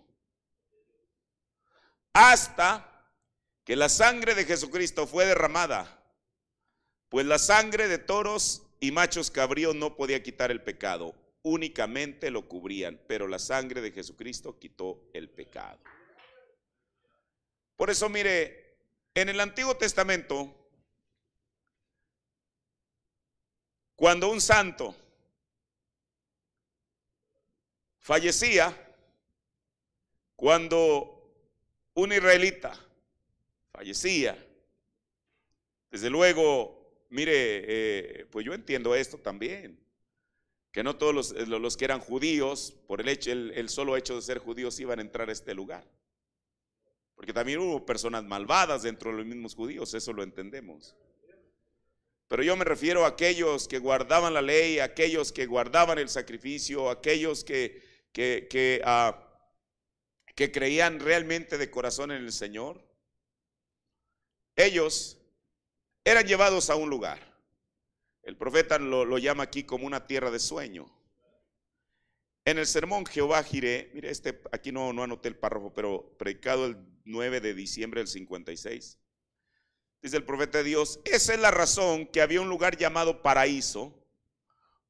Speaker 2: Hasta que la sangre de Jesucristo fue derramada, pues la sangre de toros y machos cabríos no podía quitar el pecado únicamente lo cubrían, pero la sangre de Jesucristo quitó el pecado. Por eso mire, en el Antiguo Testamento, cuando un santo fallecía, cuando un israelita fallecía, desde luego, mire, eh, pues yo entiendo esto también que no todos eh, los, que eran judíos, por el, hecho, el, solo hecho de ser judíos, iban a entrar a este lugar. Porque también hubo personas malvadas dentro de los mismos judíos, eso lo entendemos. Pero yo me refiero a aquellos que guardaban la ley, aquellos que guardaban el sacrificio, aquellos que, que, ah, que, creían realmente de corazón en el Señor. Ellos eran llevados a un lugar. El profeta lo, llama aquí como una tierra de sueño. En el sermón Jehová Jiré, mire, este, aquí no, no anoté el párrafo, pero predicado el 9 de diciembre del 56, dice el profeta de Dios, esa es la razón que había un lugar llamado paraíso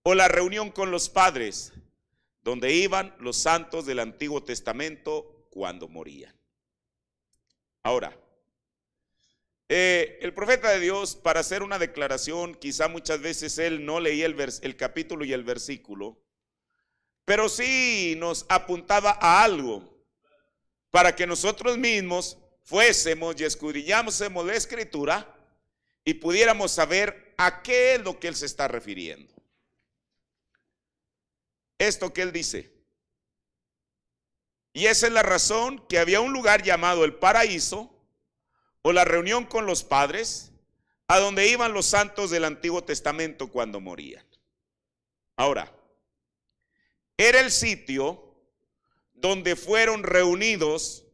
Speaker 2: o la reunión con los padres, donde iban los santos del Antiguo Testamento cuando morían. Ahora, eh, el profeta de Dios, para hacer una declaración, quizá muchas veces él no leía el, el capítulo y el versículo, pero sí nos apuntaba a algo para que nosotros mismos fuésemos y escudriñásemos la escritura y pudiéramos saber a qué es lo que él se está refiriendo. Esto que él dice. Y esa es la razón que había un lugar llamado el paraíso o la reunión con los padres a donde iban los santos del Antiguo Testamento cuando morían. Ahora, era el sitio donde fueron reunidos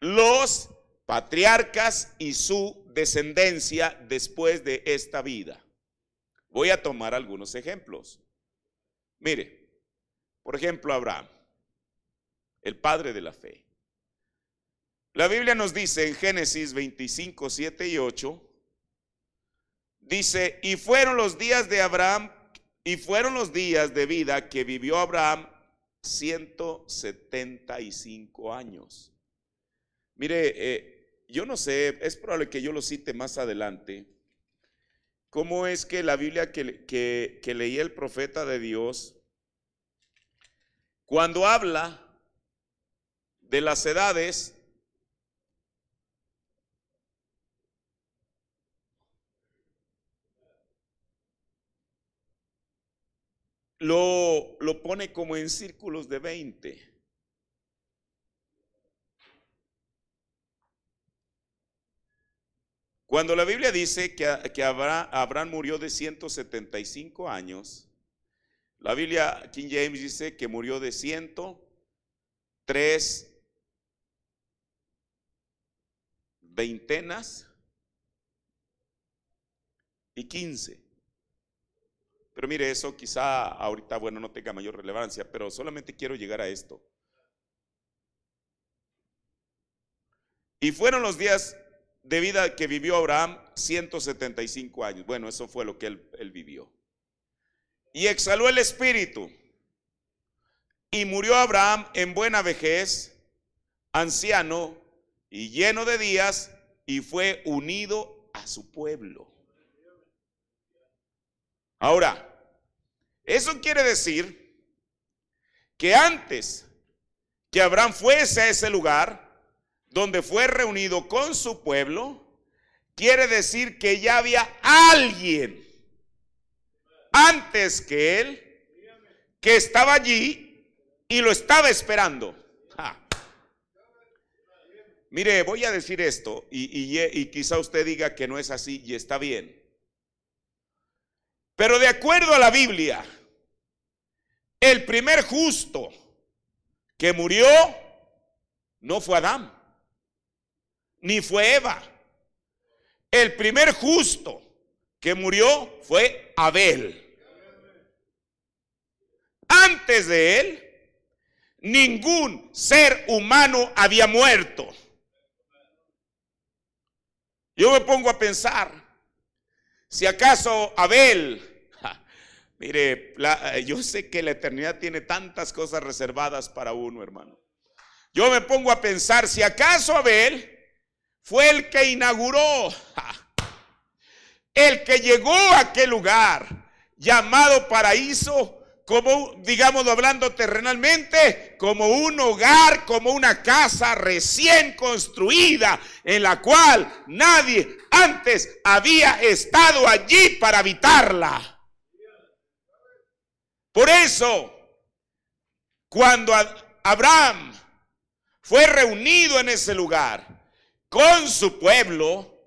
Speaker 2: los patriarcas y su descendencia después de esta vida. Voy a tomar algunos ejemplos. Mire, por ejemplo, Abraham, el padre de la fe. La Biblia nos dice en Génesis 25, 7 y 8, dice, y fueron los días de Abraham, y fueron los días de vida que vivió Abraham 175 años. Mire, eh, yo no sé, es probable que yo lo cite más adelante. ¿Cómo es que la Biblia que, que, que leía el profeta de Dios, cuando habla de las edades, lo, lo pone como en círculos de 20. Cuando la Biblia dice que, que Abraham, murió de 175 años, la Biblia King James dice que murió de 103 veintenas y 15. Pero mire, eso quizá ahorita, bueno, no tenga mayor relevancia, pero solamente quiero llegar a esto. Y fueron los días de vida que vivió Abraham 175 años. Bueno, eso fue lo que él, él vivió. Y exhaló el espíritu. Y murió Abraham en buena vejez, anciano y lleno de días, y fue unido a su pueblo. Ahora, eso quiere decir que antes que Abraham fuese a ese lugar donde fue reunido con su pueblo, quiere decir que ya había alguien antes que él que estaba allí y lo estaba esperando. Mire, voy a decir esto y quizá usted diga que no es así y está bien. Pero de acuerdo a la Biblia, el primer justo que murió no fue Adán, ni fue Eva. El primer justo que murió fue Abel. Antes de él, ningún ser humano había muerto. Yo me pongo a pensar, si acaso Abel, mire, eh, yo sé que la eternidad tiene tantas cosas reservadas para uno, hermano. Yo me pongo a pensar, si acaso Abel fue el que inauguró, el que llegó a aquel lugar llamado paraíso como, digámoslo hablando terrenalmente, como un hogar, como una casa recién construida, en la cual nadie antes había estado allí para habitarla. Por eso, cuando Abraham fue reunido en ese lugar con su pueblo,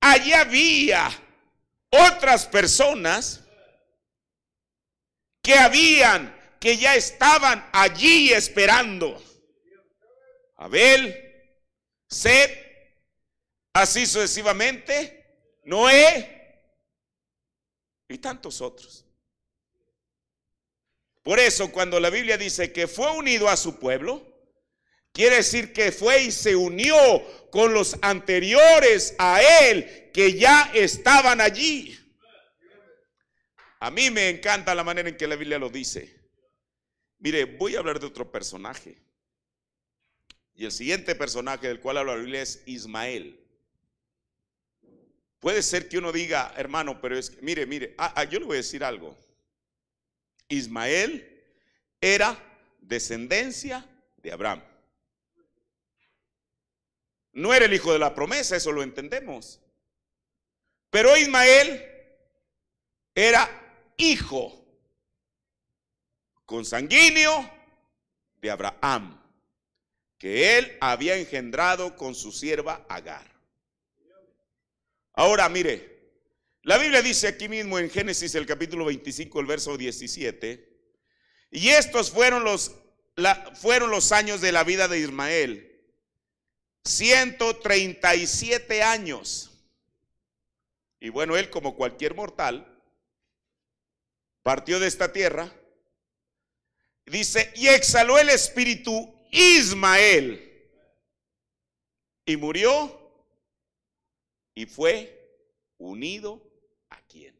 Speaker 2: allí había otras personas que habían, que ya estaban allí esperando. Abel, Seth, así sucesivamente, Noé y tantos otros. Por eso cuando la Biblia dice que fue unido a su pueblo, quiere decir que fue y se unió con los anteriores a él que ya estaban allí. A mí me encanta la manera en que la Biblia lo dice. Mire, voy a hablar de otro personaje. Y el siguiente personaje del cual habla la Biblia es Ismael. Puede ser que uno diga, hermano, pero es que, mire, mire, ah, ah, yo le voy a decir algo. Ismael era descendencia de Abraham. No era el hijo de la promesa, eso lo entendemos. Pero Ismael era hijo consanguíneo de Abraham, que él había engendrado con su sierva Agar. Ahora mire, la Biblia dice aquí mismo en Génesis el capítulo 25, el verso 17, y estos fueron los, fueron los años de la vida de Ismael, 137 años. Y bueno, él como cualquier mortal, partió de esta tierra, dice, y exhaló el espíritu Ismael, y murió, y fue unido a quién?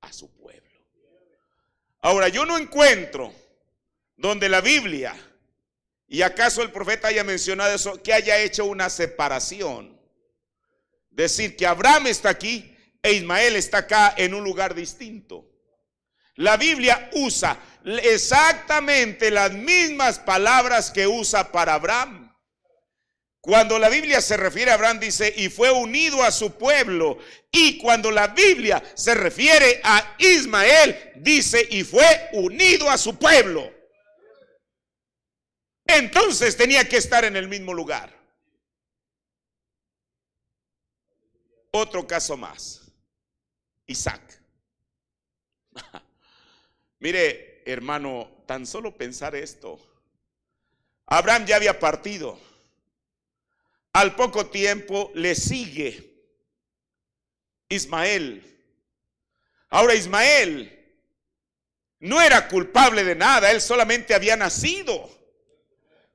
Speaker 2: A su pueblo. Ahora, yo no encuentro donde la Biblia, y acaso el profeta haya mencionado eso, que haya hecho una separación. Decir que Abraham está aquí e Ismael está acá en un lugar distinto. La Biblia usa exactamente las mismas palabras que usa para Abraham. Cuando la Biblia se refiere a Abraham dice, y fue unido a su pueblo. Y cuando la Biblia se refiere a Ismael, dice, y fue unido a su pueblo. Entonces tenía que estar en el mismo lugar. Otro caso más. Isaac. Mire, hermano, tan solo pensar esto. Abraham ya había partido. Al poco tiempo le sigue Ismael. Ahora Ismael no era culpable de nada, él solamente había nacido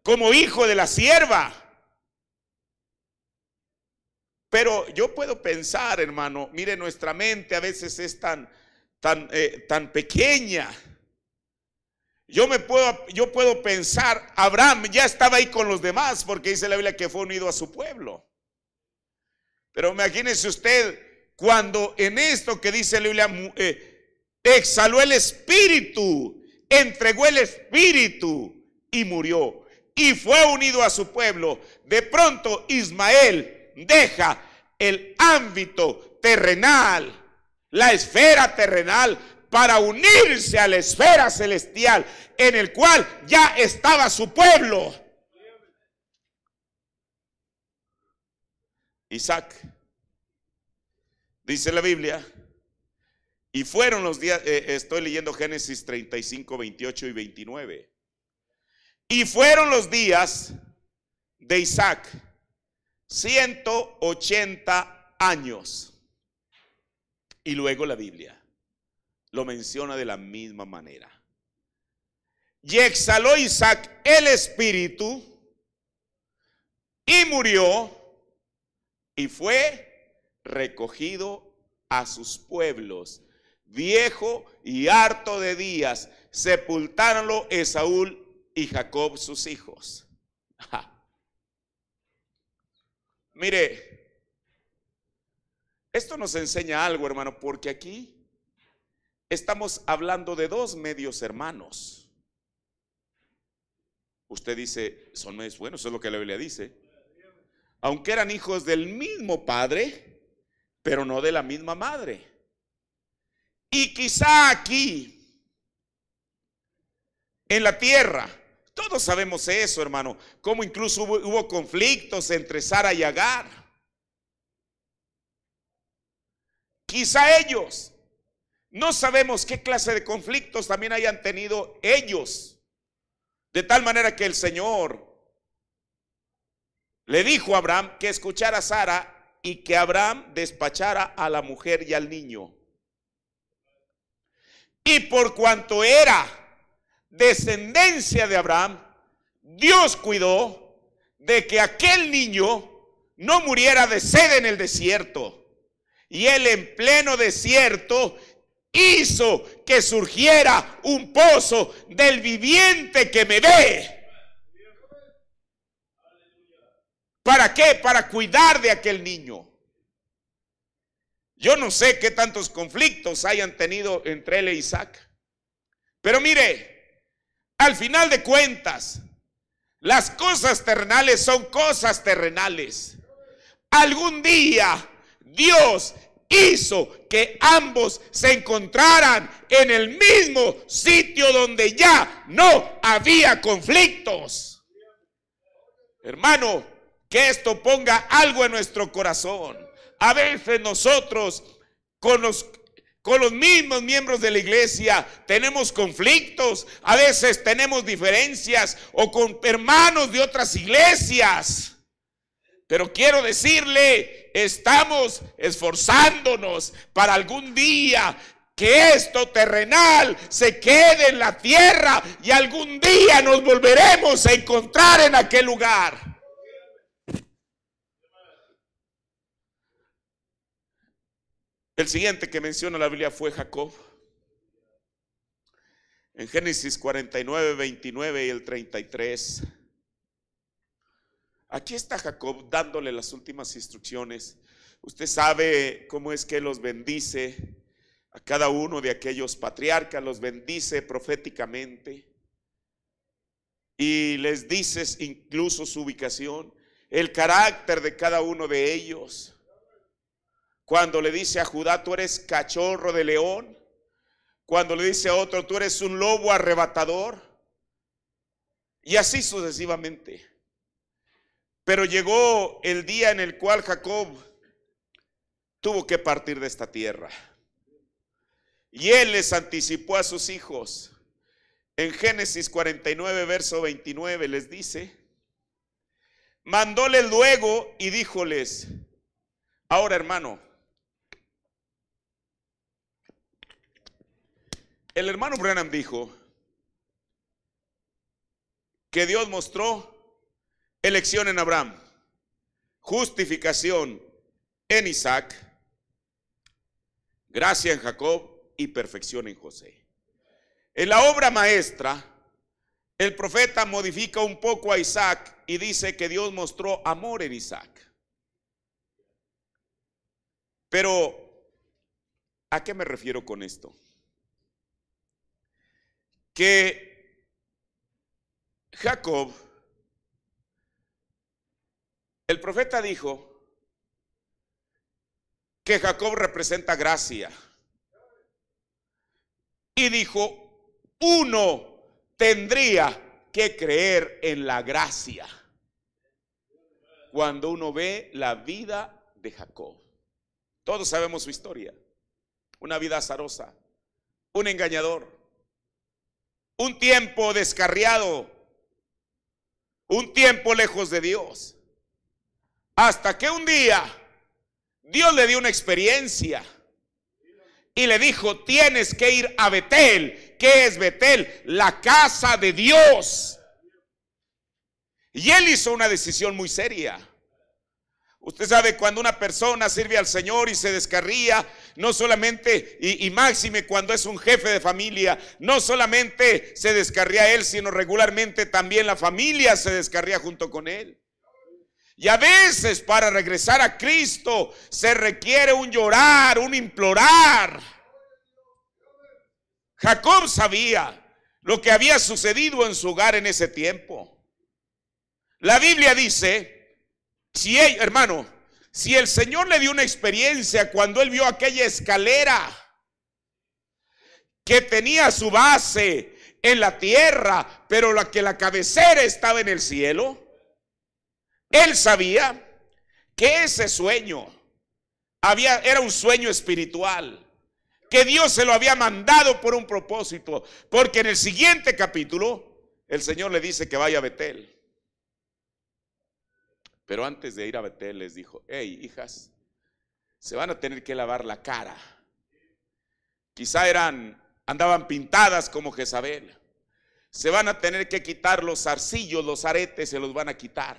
Speaker 2: como hijo de la sierva. Pero yo puedo pensar, hermano, mire, nuestra mente a veces es tan tan, eh, tan pequeña. Yo, me puedo, yo puedo pensar, Abraham ya estaba ahí con los demás porque dice la Biblia que fue unido a su pueblo. Pero imagínese usted cuando en esto que dice la Biblia, eh, exhaló el espíritu, entregó el espíritu y murió. Y fue unido a su pueblo. De pronto Ismael deja el ámbito terrenal la esfera terrenal para unirse a la esfera celestial en el cual ya estaba su pueblo. Isaac, dice la Biblia, y fueron los días, eh, eh, estoy leyendo Génesis 35, 28 y 29, y fueron los días de Isaac, 180 años. Y luego la Biblia lo menciona de la misma manera. Y exhaló Isaac el espíritu y murió y fue recogido a sus pueblos, viejo y harto de días. Sepultáronlo Esaúl y Jacob sus hijos. Mire, esto nos enseña algo, hermano, porque aquí estamos hablando de dos medios hermanos. Usted dice, son medios buenos, eso es lo que la Biblia dice. Aunque eran hijos del mismo padre, pero no de la misma madre. Y quizá aquí, en la tierra, todos sabemos eso, hermano, como incluso hubo, hubo conflictos entre Sara y Agar. Quizá ellos, no sabemos qué clase de conflictos también hayan tenido ellos. De tal manera que el Señor le dijo a Abraham que escuchara a Sara y que Abraham despachara a la mujer y al niño. Y por cuanto era descendencia de Abraham, Dios cuidó de que aquel niño no muriera de sed en el desierto y él en pleno desierto hizo que surgiera un pozo del viviente que me ve. ¿Para qué? Para cuidar de aquel niño. Yo no sé qué tantos conflictos hayan tenido entre él e Isaac. Pero mire, al final de cuentas, las cosas terrenales son cosas terrenales. Algún día Dios hizo que ambos se encontraran en el mismo sitio donde ya no había conflictos. Hermano, que esto ponga algo en nuestro corazón. A veces nosotros con los, con los mismos miembros de la iglesia tenemos conflictos, a veces tenemos diferencias o con hermanos de otras iglesias. Pero quiero decirle, estamos esforzándonos para algún día que esto terrenal se quede en la tierra y algún día nos volveremos a encontrar en aquel lugar. El siguiente que menciona la Biblia fue Jacob. En Génesis 49, 29 y el 33. Aquí está Jacob dándole las últimas instrucciones. Usted sabe cómo es que los bendice a cada uno de aquellos patriarcas, los bendice proféticamente y les dice incluso su ubicación, el carácter de cada uno de ellos. Cuando le dice a Judá, tú eres cachorro de león. Cuando le dice a otro, tú eres un lobo arrebatador. Y así sucesivamente. Pero llegó el día en el cual Jacob tuvo que partir de esta tierra. Y él les anticipó a sus hijos. En Génesis 49, verso 29 les dice, mandóle luego y díjoles, ahora hermano, el hermano Branham dijo que Dios mostró Elección en Abraham, justificación en Isaac, gracia en Jacob y perfección en José. En la obra maestra, el profeta modifica un poco a Isaac y dice que Dios mostró amor en Isaac. Pero, ¿a qué me refiero con esto? Que Jacob el profeta dijo que Jacob representa gracia. Y dijo, uno tendría que creer en la gracia cuando uno ve la vida de Jacob. Todos sabemos su historia. Una vida azarosa, un engañador, un tiempo descarriado, un tiempo lejos de Dios. Hasta que un día Dios le dio una experiencia y le dijo, tienes que ir a Betel. ¿Qué es Betel? La casa de Dios. Y él hizo una decisión muy seria. Usted sabe, cuando una persona sirve al Señor y se descarría, no solamente, y, y, máxime cuando es un jefe de familia, no solamente se descarría él, sino regularmente también la familia se descarría junto con él. Y a veces para regresar a Cristo se requiere un llorar, un implorar. Jacob sabía lo que había sucedido en su hogar en ese tiempo. La Biblia dice, si hermano, si el Señor le dio una experiencia cuando él vio aquella escalera que tenía su base en la tierra, pero la que la cabecera estaba en el cielo, él sabía que ese sueño había, era un sueño espiritual, que Dios se lo había mandado por un propósito, porque en el siguiente capítulo el Señor le dice que vaya a Betel. Pero antes de ir a Betel les dijo, hey hijas, se van a tener que lavar la cara. Quizá eran, andaban pintadas como Jezabel. Se van a tener que quitar los zarcillos, los aretes se los van a quitar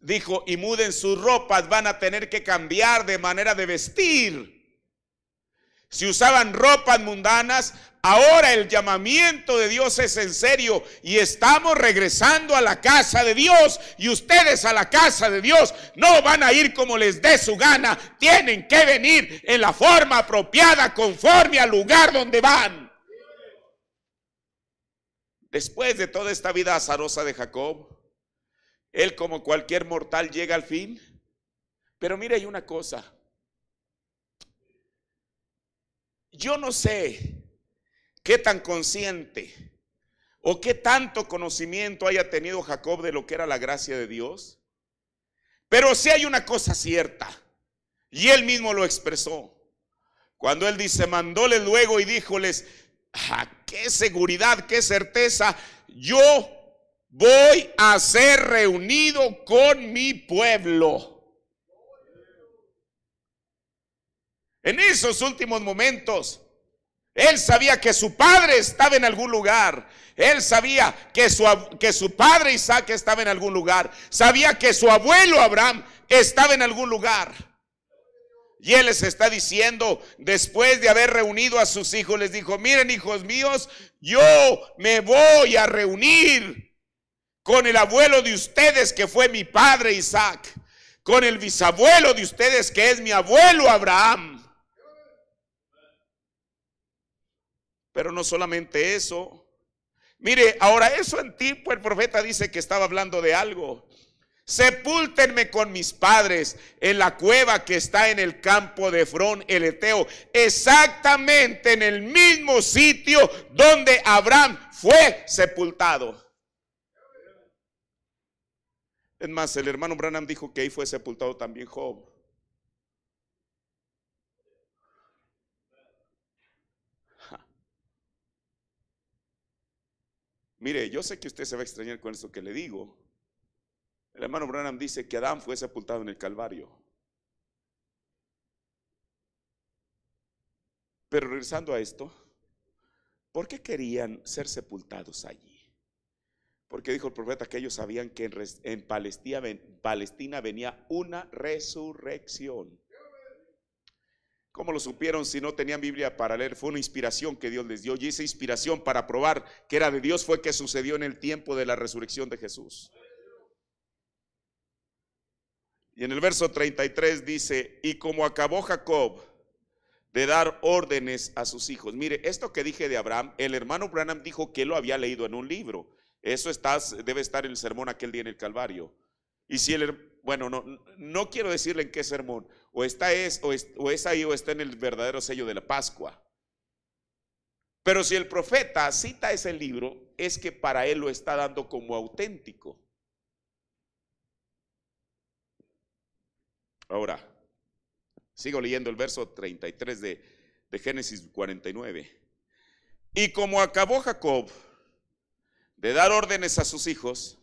Speaker 2: dijo, y muden sus ropas, van a tener que cambiar de manera de vestir. Si usaban ropas mundanas, ahora el llamamiento de Dios es en serio y estamos regresando a la casa de Dios y ustedes a la casa de Dios no van a ir como les dé su gana, tienen que venir en la forma apropiada conforme al lugar donde van. Después de toda esta vida azarosa de Jacob, él como cualquier mortal llega al fin. Pero mire, hay una cosa. Yo no sé qué tan consciente o qué tanto conocimiento haya tenido Jacob de lo que era la gracia de Dios. Pero sí hay una cosa cierta. Y él mismo lo expresó. Cuando él dice, mandóle luego y díjoles, a qué seguridad, qué certeza, yo voy a ser reunido con mi pueblo. En esos últimos momentos, él sabía que su padre estaba en algún lugar. Él sabía que su, que su padre Isaac estaba en algún lugar. Sabía que su abuelo Abraham estaba en algún lugar. Y él les está diciendo, después de haber reunido a sus hijos, les dijo, miren hijos míos, yo me voy a reunir con el abuelo de ustedes que fue mi padre Isaac, con el bisabuelo de ustedes que es mi abuelo Abraham. Pero no solamente eso. Mire, ahora eso en pues el profeta dice que estaba hablando de algo. Sepúltenme con mis padres en la cueva que está en el campo de Efrón el Eteo, exactamente en el mismo sitio donde Abraham fue sepultado. Es más, el hermano Branham dijo que ahí fue sepultado también Job. Mire, yo sé que usted se va a extrañar con esto que le digo. El hermano Branham dice que Adán fue sepultado en el Calvario. Pero regresando a esto, ¿por qué querían ser sepultados allí? Porque dijo el profeta que ellos sabían que en, Palestina, Palestina venía una resurrección. ¿Cómo lo supieron si no tenían Biblia para leer? Fue una inspiración que Dios les dio. Y esa inspiración para probar que era de Dios fue que sucedió en el tiempo de la resurrección de Jesús. Y en el verso 33 dice, y como acabó Jacob de dar órdenes a sus hijos. Mire, esto que dije de Abraham, el hermano Branham dijo que lo había leído en un libro. Eso debe estar en el sermón aquel día en el Calvario. Y si el, bueno, no, no quiero decirle en qué sermón, o está es, o, es, ahí o está en el verdadero sello de la Pascua. Pero si el profeta cita ese libro, es que para él lo está dando como auténtico. Ahora, sigo leyendo el verso 33 de Génesis 49. Y como acabó Jacob de dar órdenes a sus hijos,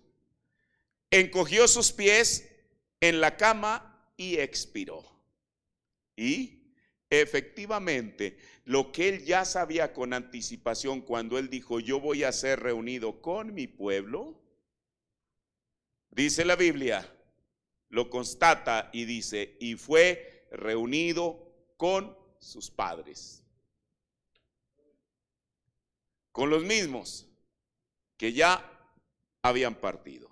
Speaker 2: encogió sus pies en la cama y expiró. Y efectivamente, lo que él ya sabía con anticipación cuando él dijo, yo voy a ser reunido con mi pueblo, dice la Biblia, lo constata y dice, y fue reunido con sus padres, con los mismos que ya habían partido.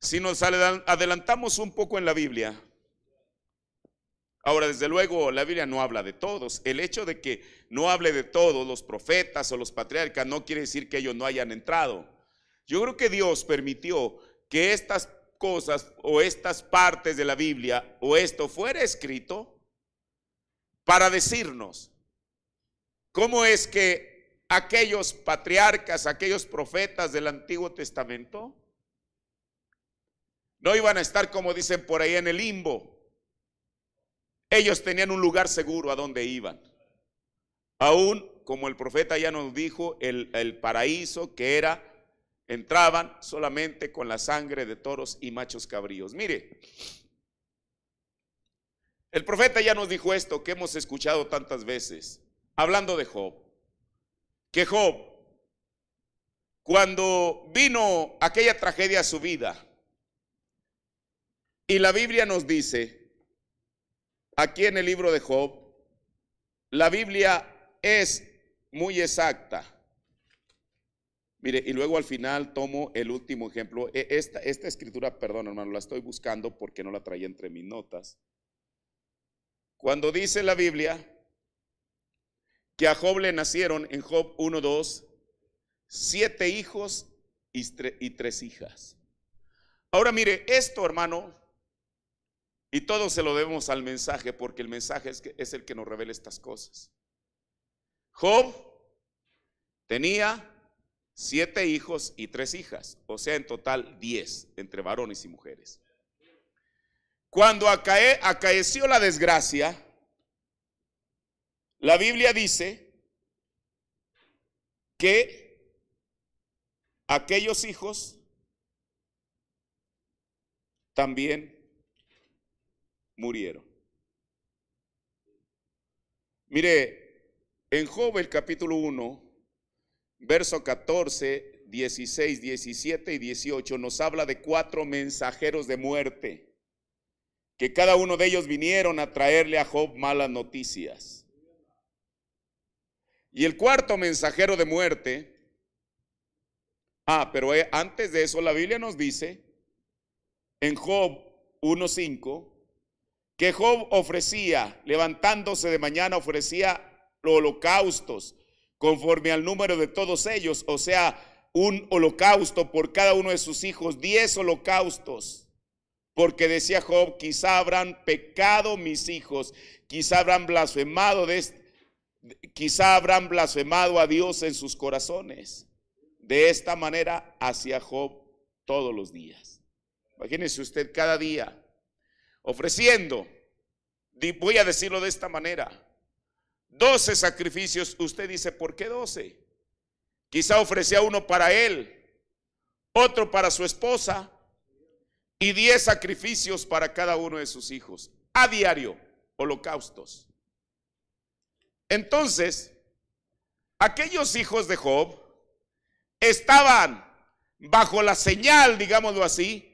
Speaker 2: Si nos adelantamos un poco en la Biblia, ahora desde luego la Biblia no habla de todos. El hecho de que no hable de todos los profetas o los patriarcas no quiere decir que ellos no hayan entrado. Yo creo que Dios permitió que estas cosas o estas partes de la Biblia o esto fuera escrito para decirnos cómo es que aquellos patriarcas, aquellos profetas del Antiguo Testamento? No iban a estar como dicen por ahí en el limbo. Ellos tenían un lugar seguro a donde iban. Aún, como el profeta ya nos dijo, el, paraíso que era, entraban solamente con la sangre de toros y machos cabríos. Mire, el profeta ya nos dijo esto que hemos escuchado tantas veces, hablando de Job que Job, cuando vino aquella tragedia a su vida, y la Biblia nos dice, aquí en el libro de Job, la Biblia es muy exacta. Mire, y luego al final tomo el último ejemplo. E, esta, esta escritura, perdón hermano, la estoy buscando porque no la traía entre mis notas. Cuando dice la Biblia, que a Job le nacieron en Job 1, 2, siete hijos y, tres hijas. Ahora mire, esto hermano, y todo se lo debemos al mensaje, porque el mensaje es, que, es el que nos revela estas cosas. Job tenía siete hijos y tres hijas, o sea, en total diez entre varones y mujeres. Cuando acaeció la desgracia, la Biblia dice que aquellos hijos también murieron. Mire, en Job el capítulo 1, verso 14, 16, 17 y 18 nos habla de cuatro mensajeros de muerte, que cada uno de ellos vinieron a traerle a Job malas noticias. Y el cuarto mensajero de muerte. Ah, pero eh, antes de eso la Biblia nos dice en Job 1.5 que Job ofrecía, levantándose de mañana, ofrecía holocaustos conforme al número de todos ellos, o sea, un holocausto por cada uno de sus hijos, diez holocaustos. Porque decía Job, quizá habrán pecado mis hijos, quizá habrán blasfemado de, Quizá habrán blasfemado a Dios en sus corazones. De esta manera hacia Job todos los días. Imagínese usted cada día ofreciendo, voy a decirlo de esta manera, 12 sacrificios. Usted dice, ¿por qué 12? Quizá ofrecía uno para él, otro para su esposa y 10 sacrificios para cada uno de sus hijos a diario, holocaustos. Entonces, aquellos hijos de Job estaban bajo la señal, digámoslo así,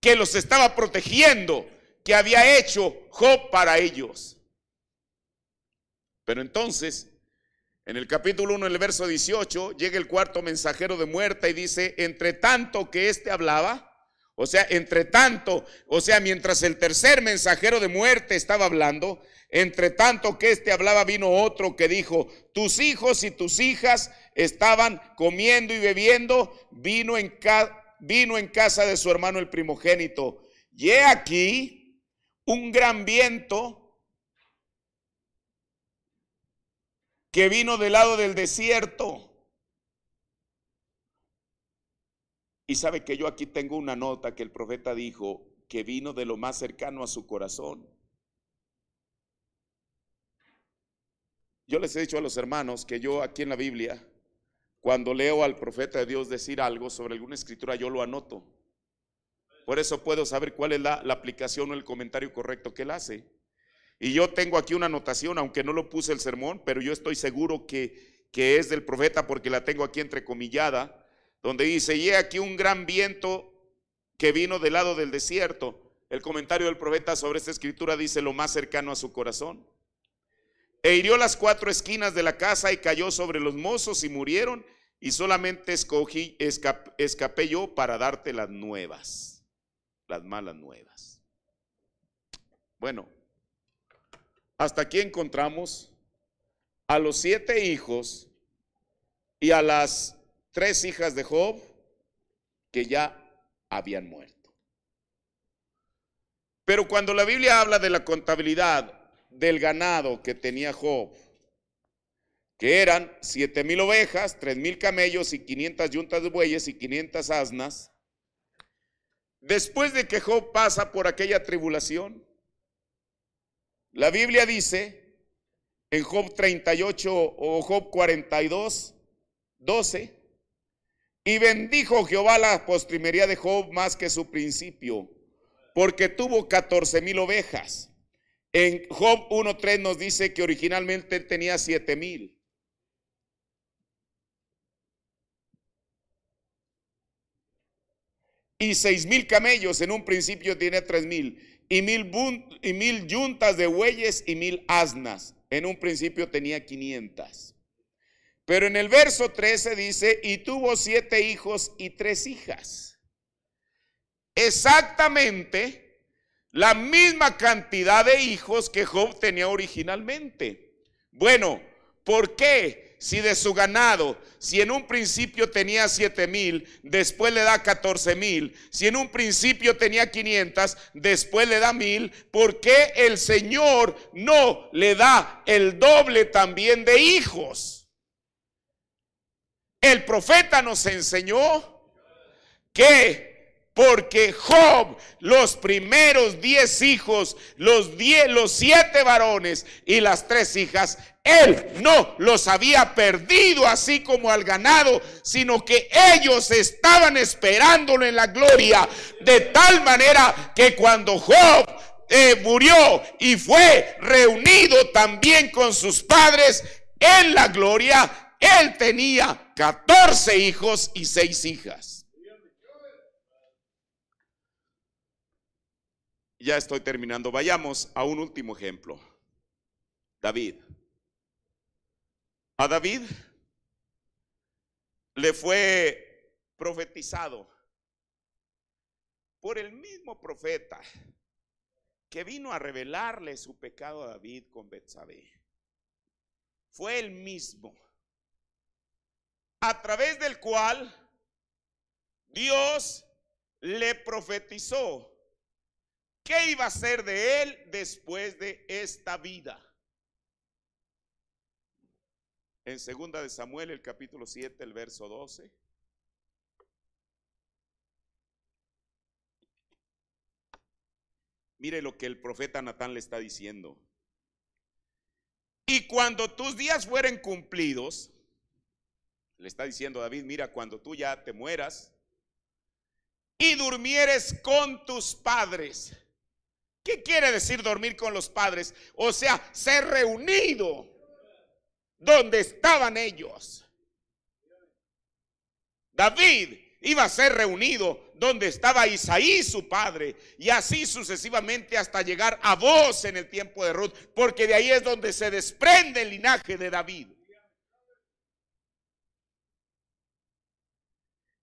Speaker 2: que los estaba protegiendo, que había hecho Job para ellos. Pero entonces, en el capítulo 1, en el verso 18, llega el cuarto mensajero de muerte y dice, entre tanto que éste hablaba, o sea, entre tanto, o sea, mientras el tercer mensajero de muerte estaba hablando, entre tanto que éste hablaba, vino otro que dijo, tus hijos y tus hijas estaban comiendo y bebiendo, vino en, vino en casa de su hermano el primogénito. Y he aquí un gran viento que vino del lado del desierto. Y sabe que yo aquí tengo una nota que el profeta dijo que vino de lo más cercano a su corazón. Yo les he dicho a los hermanos que yo aquí en la Biblia, cuando leo al profeta de Dios decir algo sobre alguna escritura, yo lo anoto. Por eso puedo saber cuál es la, aplicación o el comentario correcto que él hace. Y yo tengo aquí una anotación, aunque no lo puse el sermón, pero yo estoy seguro que, que es del profeta porque la tengo aquí entrecomillada, donde dice, y aquí un gran viento que vino del lado del desierto. El comentario del profeta sobre esta escritura dice lo más cercano a su corazón. E hirió las cuatro esquinas de la casa y cayó sobre los mozos y murieron. Y solamente escogí, escapé yo para darte las nuevas, las malas nuevas. Bueno, hasta aquí encontramos a los siete hijos y a las tres hijas de Job que ya habían muerto. Pero cuando la Biblia habla de la contabilidad del ganado que tenía Job, que eran siete mil ovejas, tres mil camellos y 500 yuntas de bueyes y 500 asnas. Después de que Job pasa por aquella tribulación, la Biblia dice en Job 38 o Job 42, 12, y bendijo Jehová la postrimería de Job más que su principio, porque tuvo catorce mil ovejas en Job 1.3 nos dice que originalmente tenía 7.000. mil. Y seis mil camellos, en un principio tiene tres mil. Y mil, y mil yuntas de bueyes y mil asnas. En un principio tenía 500. Pero en el verso 13 dice, y tuvo siete hijos y tres hijas. Exactamente la misma cantidad de hijos que Job tenía originalmente. Bueno, ¿por qué? Si de su ganado, si en un principio tenía siete mil, después le da 14 mil, si en un principio tenía 500, después le da mil, ¿por qué el Señor no le da el doble también de hijos? El profeta nos enseñó que porque Job, los primeros diez hijos, los, diez, los siete varones y las tres hijas, él no los había perdido así como al ganado, sino que ellos estaban esperándolo en la gloria, de tal manera que cuando Job eh, murió y fue reunido también con sus padres en la gloria, él tenía 14 hijos y seis hijas. Ya estoy terminando. Vayamos a un último ejemplo. David. A David le fue profetizado por el mismo profeta que vino a revelarle su pecado a David con Betsabé. Fue el mismo a través del cual Dios le profetizó ¿Qué iba a ser de él después de esta vida? En segunda de Samuel, el capítulo 7, el verso 12. Mire lo que el profeta Natán le está diciendo. Y cuando tus días fueren cumplidos, le está diciendo David, mira, cuando tú ya te mueras y durmieres con tus padres, ¿Qué quiere decir dormir con los padres? O sea, ser reunido donde estaban ellos. David iba a ser reunido donde estaba Isaí su padre y así sucesivamente hasta llegar a vos en el tiempo de Ruth, porque de ahí es donde se desprende el linaje de David.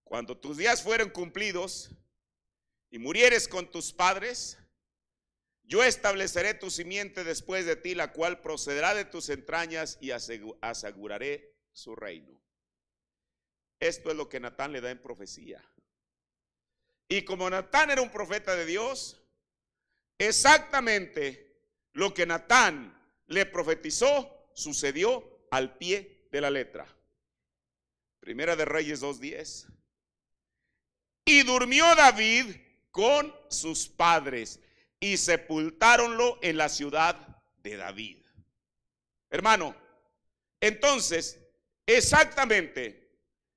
Speaker 2: Cuando tus días fueron cumplidos y murieres con tus padres, yo estableceré tu simiente después de ti, la cual procederá de tus entrañas y aseguraré su reino. Esto es lo que Natán le da en profecía. Y como Natán era un profeta de Dios, exactamente lo que Natán le profetizó sucedió al pie de la letra. Primera de Reyes 2.10. Y durmió David con sus padres y sepultáronlo en la ciudad de David. Hermano, entonces, exactamente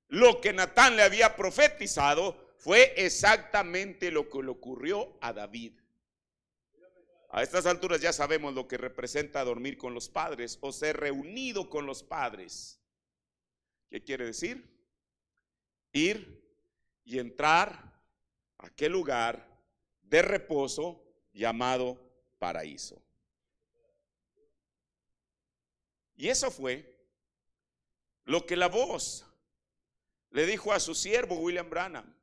Speaker 2: lo que Natán le había profetizado fue exactamente lo que le ocurrió a David. A estas alturas ya sabemos lo que representa dormir con los padres o ser reunido con los padres. ¿Qué quiere decir? Ir y entrar a aquel lugar de reposo llamado paraíso. Y eso fue lo que la voz le dijo a su siervo William Branham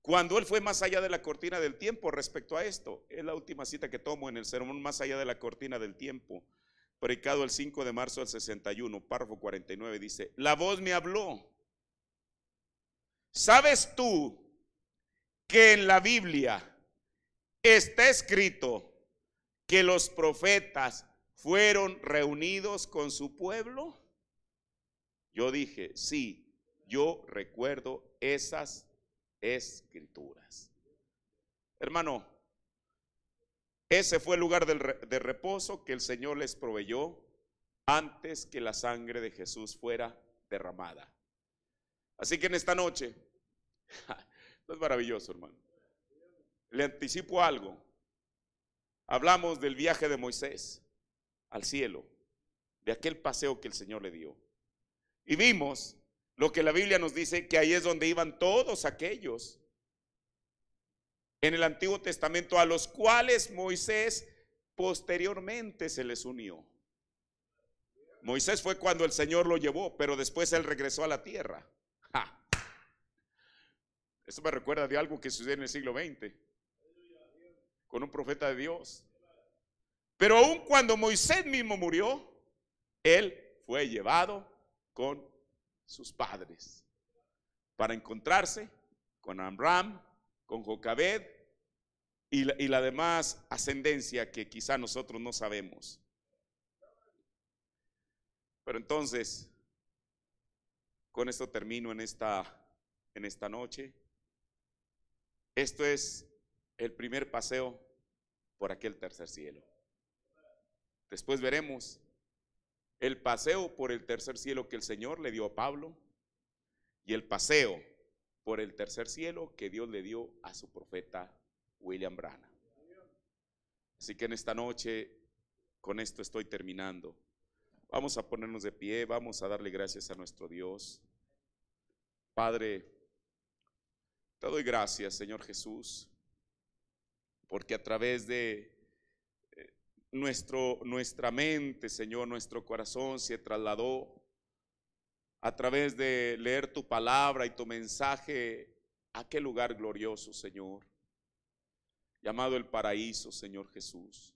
Speaker 2: cuando él fue más allá de la cortina del tiempo respecto a esto. Es la última cita que tomo en el sermón Más allá de la cortina del tiempo, predicado el 5 de marzo del 61, párrafo 49, dice, la voz me habló. ¿Sabes tú que en la Biblia Está escrito que los profetas fueron reunidos con su pueblo. Yo dije, sí, yo recuerdo esas escrituras. Hermano, ese fue el lugar de reposo que el Señor les proveyó antes que la sangre de Jesús fuera derramada. Así que en esta noche, es maravilloso, hermano. Le anticipo algo. Hablamos del viaje de Moisés al cielo, de aquel paseo que el Señor le dio. Y vimos lo que la Biblia nos dice, que ahí es donde iban todos aquellos en el Antiguo Testamento a los cuales Moisés posteriormente se les unió. Moisés fue cuando el Señor lo llevó, pero después él regresó a la tierra. Eso me recuerda de algo que sucedió en el siglo XX con un profeta de Dios. Pero aun cuando Moisés mismo murió, él fue llevado con sus padres para encontrarse con Amram, con Jocabed y la, y la demás ascendencia que quizá nosotros no sabemos. Pero entonces, con esto termino en esta, en esta noche. Esto es el primer paseo por aquel tercer cielo. Después veremos el paseo por el tercer cielo que el Señor le dio a Pablo y el paseo por el tercer cielo que Dios le dio a su profeta William Brana. Así que en esta noche, con esto estoy terminando. Vamos a ponernos de pie, vamos a darle gracias a nuestro Dios. Padre, te doy gracias, Señor Jesús porque a través de eh, nuestro, nuestra mente, Señor, nuestro corazón se trasladó a través de leer tu palabra y tu mensaje a aquel lugar glorioso, Señor, llamado el paraíso, Señor Jesús.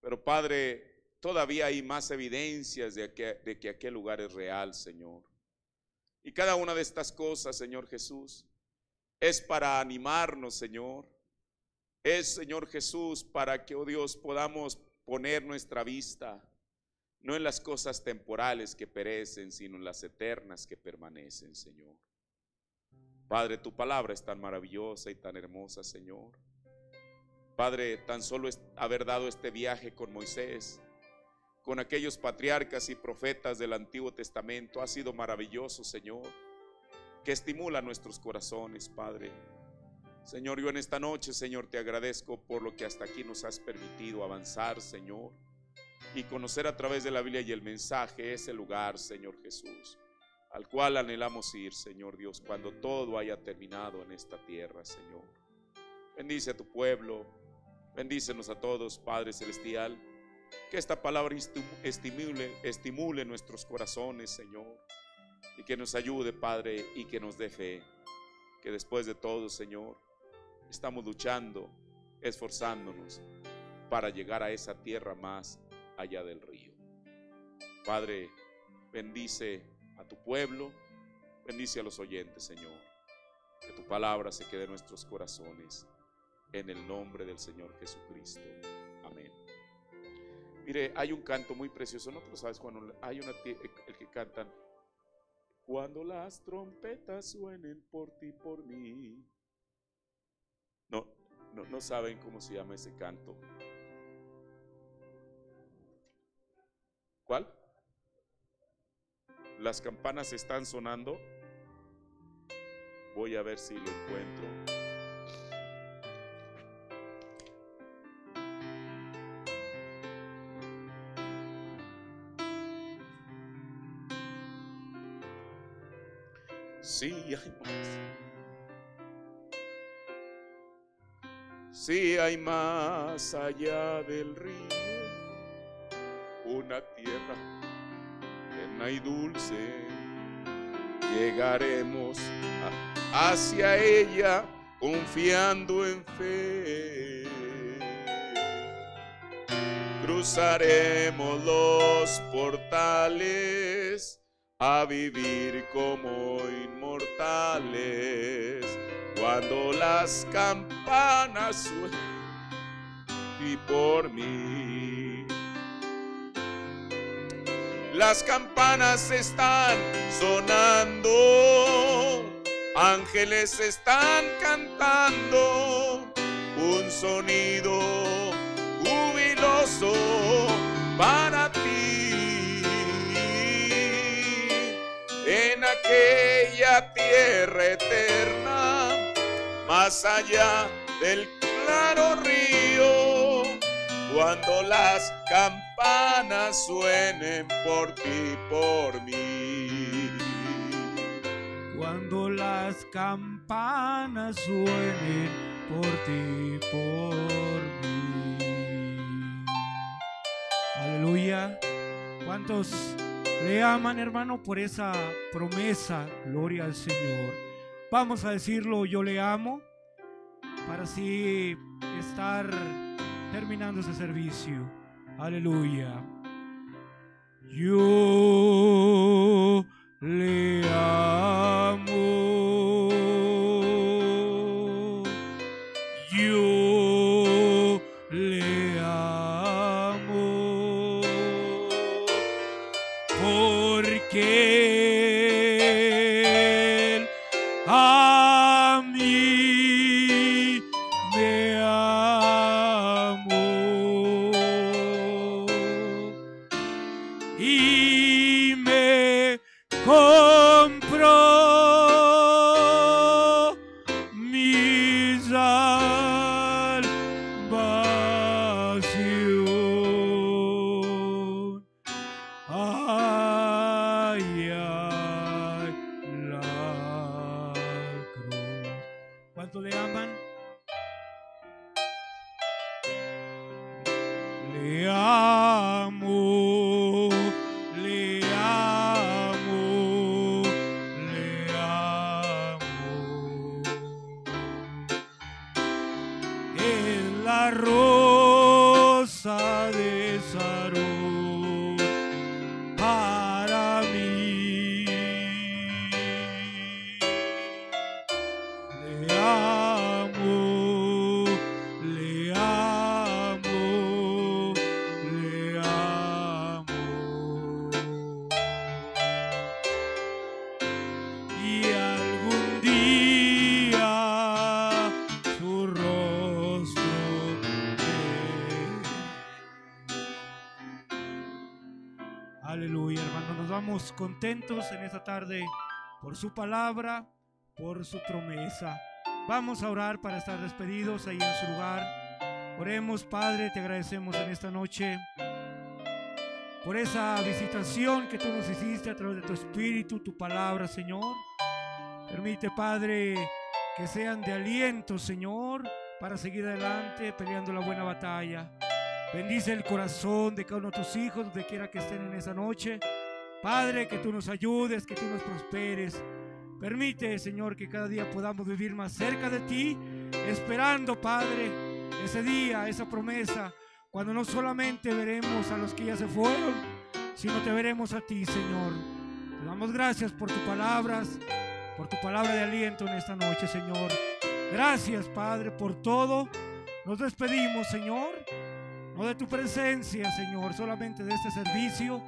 Speaker 2: Pero Padre, todavía hay más evidencias de de que aquel lugar es real, Señor. Y cada una de estas cosas, Señor Jesús, es para animarnos, Señor, es, Señor Jesús, para que, oh Dios, podamos poner nuestra vista no en las cosas temporales que perecen, sino en las eternas que permanecen, Señor. Padre, tu palabra es tan maravillosa y tan hermosa, Señor. Padre, tan solo haber dado este viaje con Moisés, con aquellos patriarcas y profetas del Antiguo Testamento, ha sido maravilloso, Señor, que estimula nuestros corazones, Padre. Señor, yo en esta noche, Señor, te agradezco por lo que hasta aquí nos has permitido avanzar, Señor, y conocer a través de la Biblia y el mensaje ese lugar, Señor Jesús, al cual anhelamos ir, Señor Dios, cuando todo haya terminado en esta tierra, Señor. Bendice a tu pueblo, bendícenos a todos, Padre Celestial, que esta palabra estimule, estimule nuestros corazones, Señor, y que nos ayude, Padre, y que nos deje que después de todo, Señor, estamos luchando, esforzándonos para llegar a esa tierra más allá del río. Padre, bendice a tu pueblo, bendice a los oyentes, Señor. Que tu palabra se quede en nuestros corazones, en el nombre del Señor Jesucristo. Amén. Mire, hay un canto muy precioso, ¿no te lo sabes, cuando Hay una, el que cantan, cuando las trompetas suenen por ti, por mí, no, no, saben cómo se llama ese canto. ¿Cuál? Las campanas están sonando. Voy a ver si lo encuentro. Sí, hay más. si hay más allá del río una tierra llena y dulce, llegaremos hacia ella confiando en fe. Cruzaremos los portales a vivir como inmortales cuando las campanas y por mí. Las campanas están sonando, ángeles están cantando, un sonido jubiloso para ti. En aquella tierra eterna, más allá del claro río, cuando las campanas suenen por
Speaker 1: ti, por mí. Cuando las campanas suenen por ti, por mí. Aleluya. ¿Cuántos le aman, hermano, por esa promesa? Gloria al Señor. Vamos a decirlo, yo le amo para así estar terminando ese servicio. Aleluya. Yo le contentos en esta tarde por su palabra, por su promesa. Vamos a orar para estar despedidos ahí en su lugar. Oremos, Padre, te agradecemos en esta noche por esa visitación que tú nos hiciste a través de tu espíritu, tu palabra, Señor. Permite, Padre, que sean de aliento, Señor, para seguir adelante peleando la buena batalla. Bendice el corazón de cada uno de tus hijos, donde quiera que estén en esa noche. Padre, que tú nos ayudes, que tú nos prosperes. Permite, Señor, que cada día podamos vivir más cerca de ti, esperando, Padre, ese día, esa promesa, cuando no solamente veremos a los que ya se fueron, sino te veremos a ti, Señor. Te damos gracias por tus palabras, por tu palabra de aliento en esta noche, Señor. Gracias, Padre, por todo. Nos despedimos, Señor, no de tu presencia, Señor, solamente de este servicio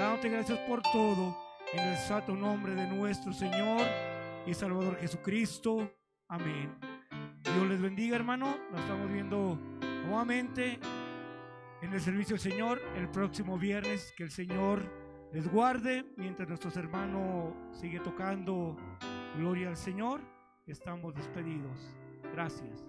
Speaker 1: Dándote gracias por todo en el santo nombre de nuestro Señor y Salvador Jesucristo. Amén. Dios les bendiga, hermano. Nos estamos viendo nuevamente en el servicio del Señor el próximo viernes. Que el Señor les guarde mientras nuestros hermanos siguen tocando. Gloria al Señor. Estamos despedidos. Gracias.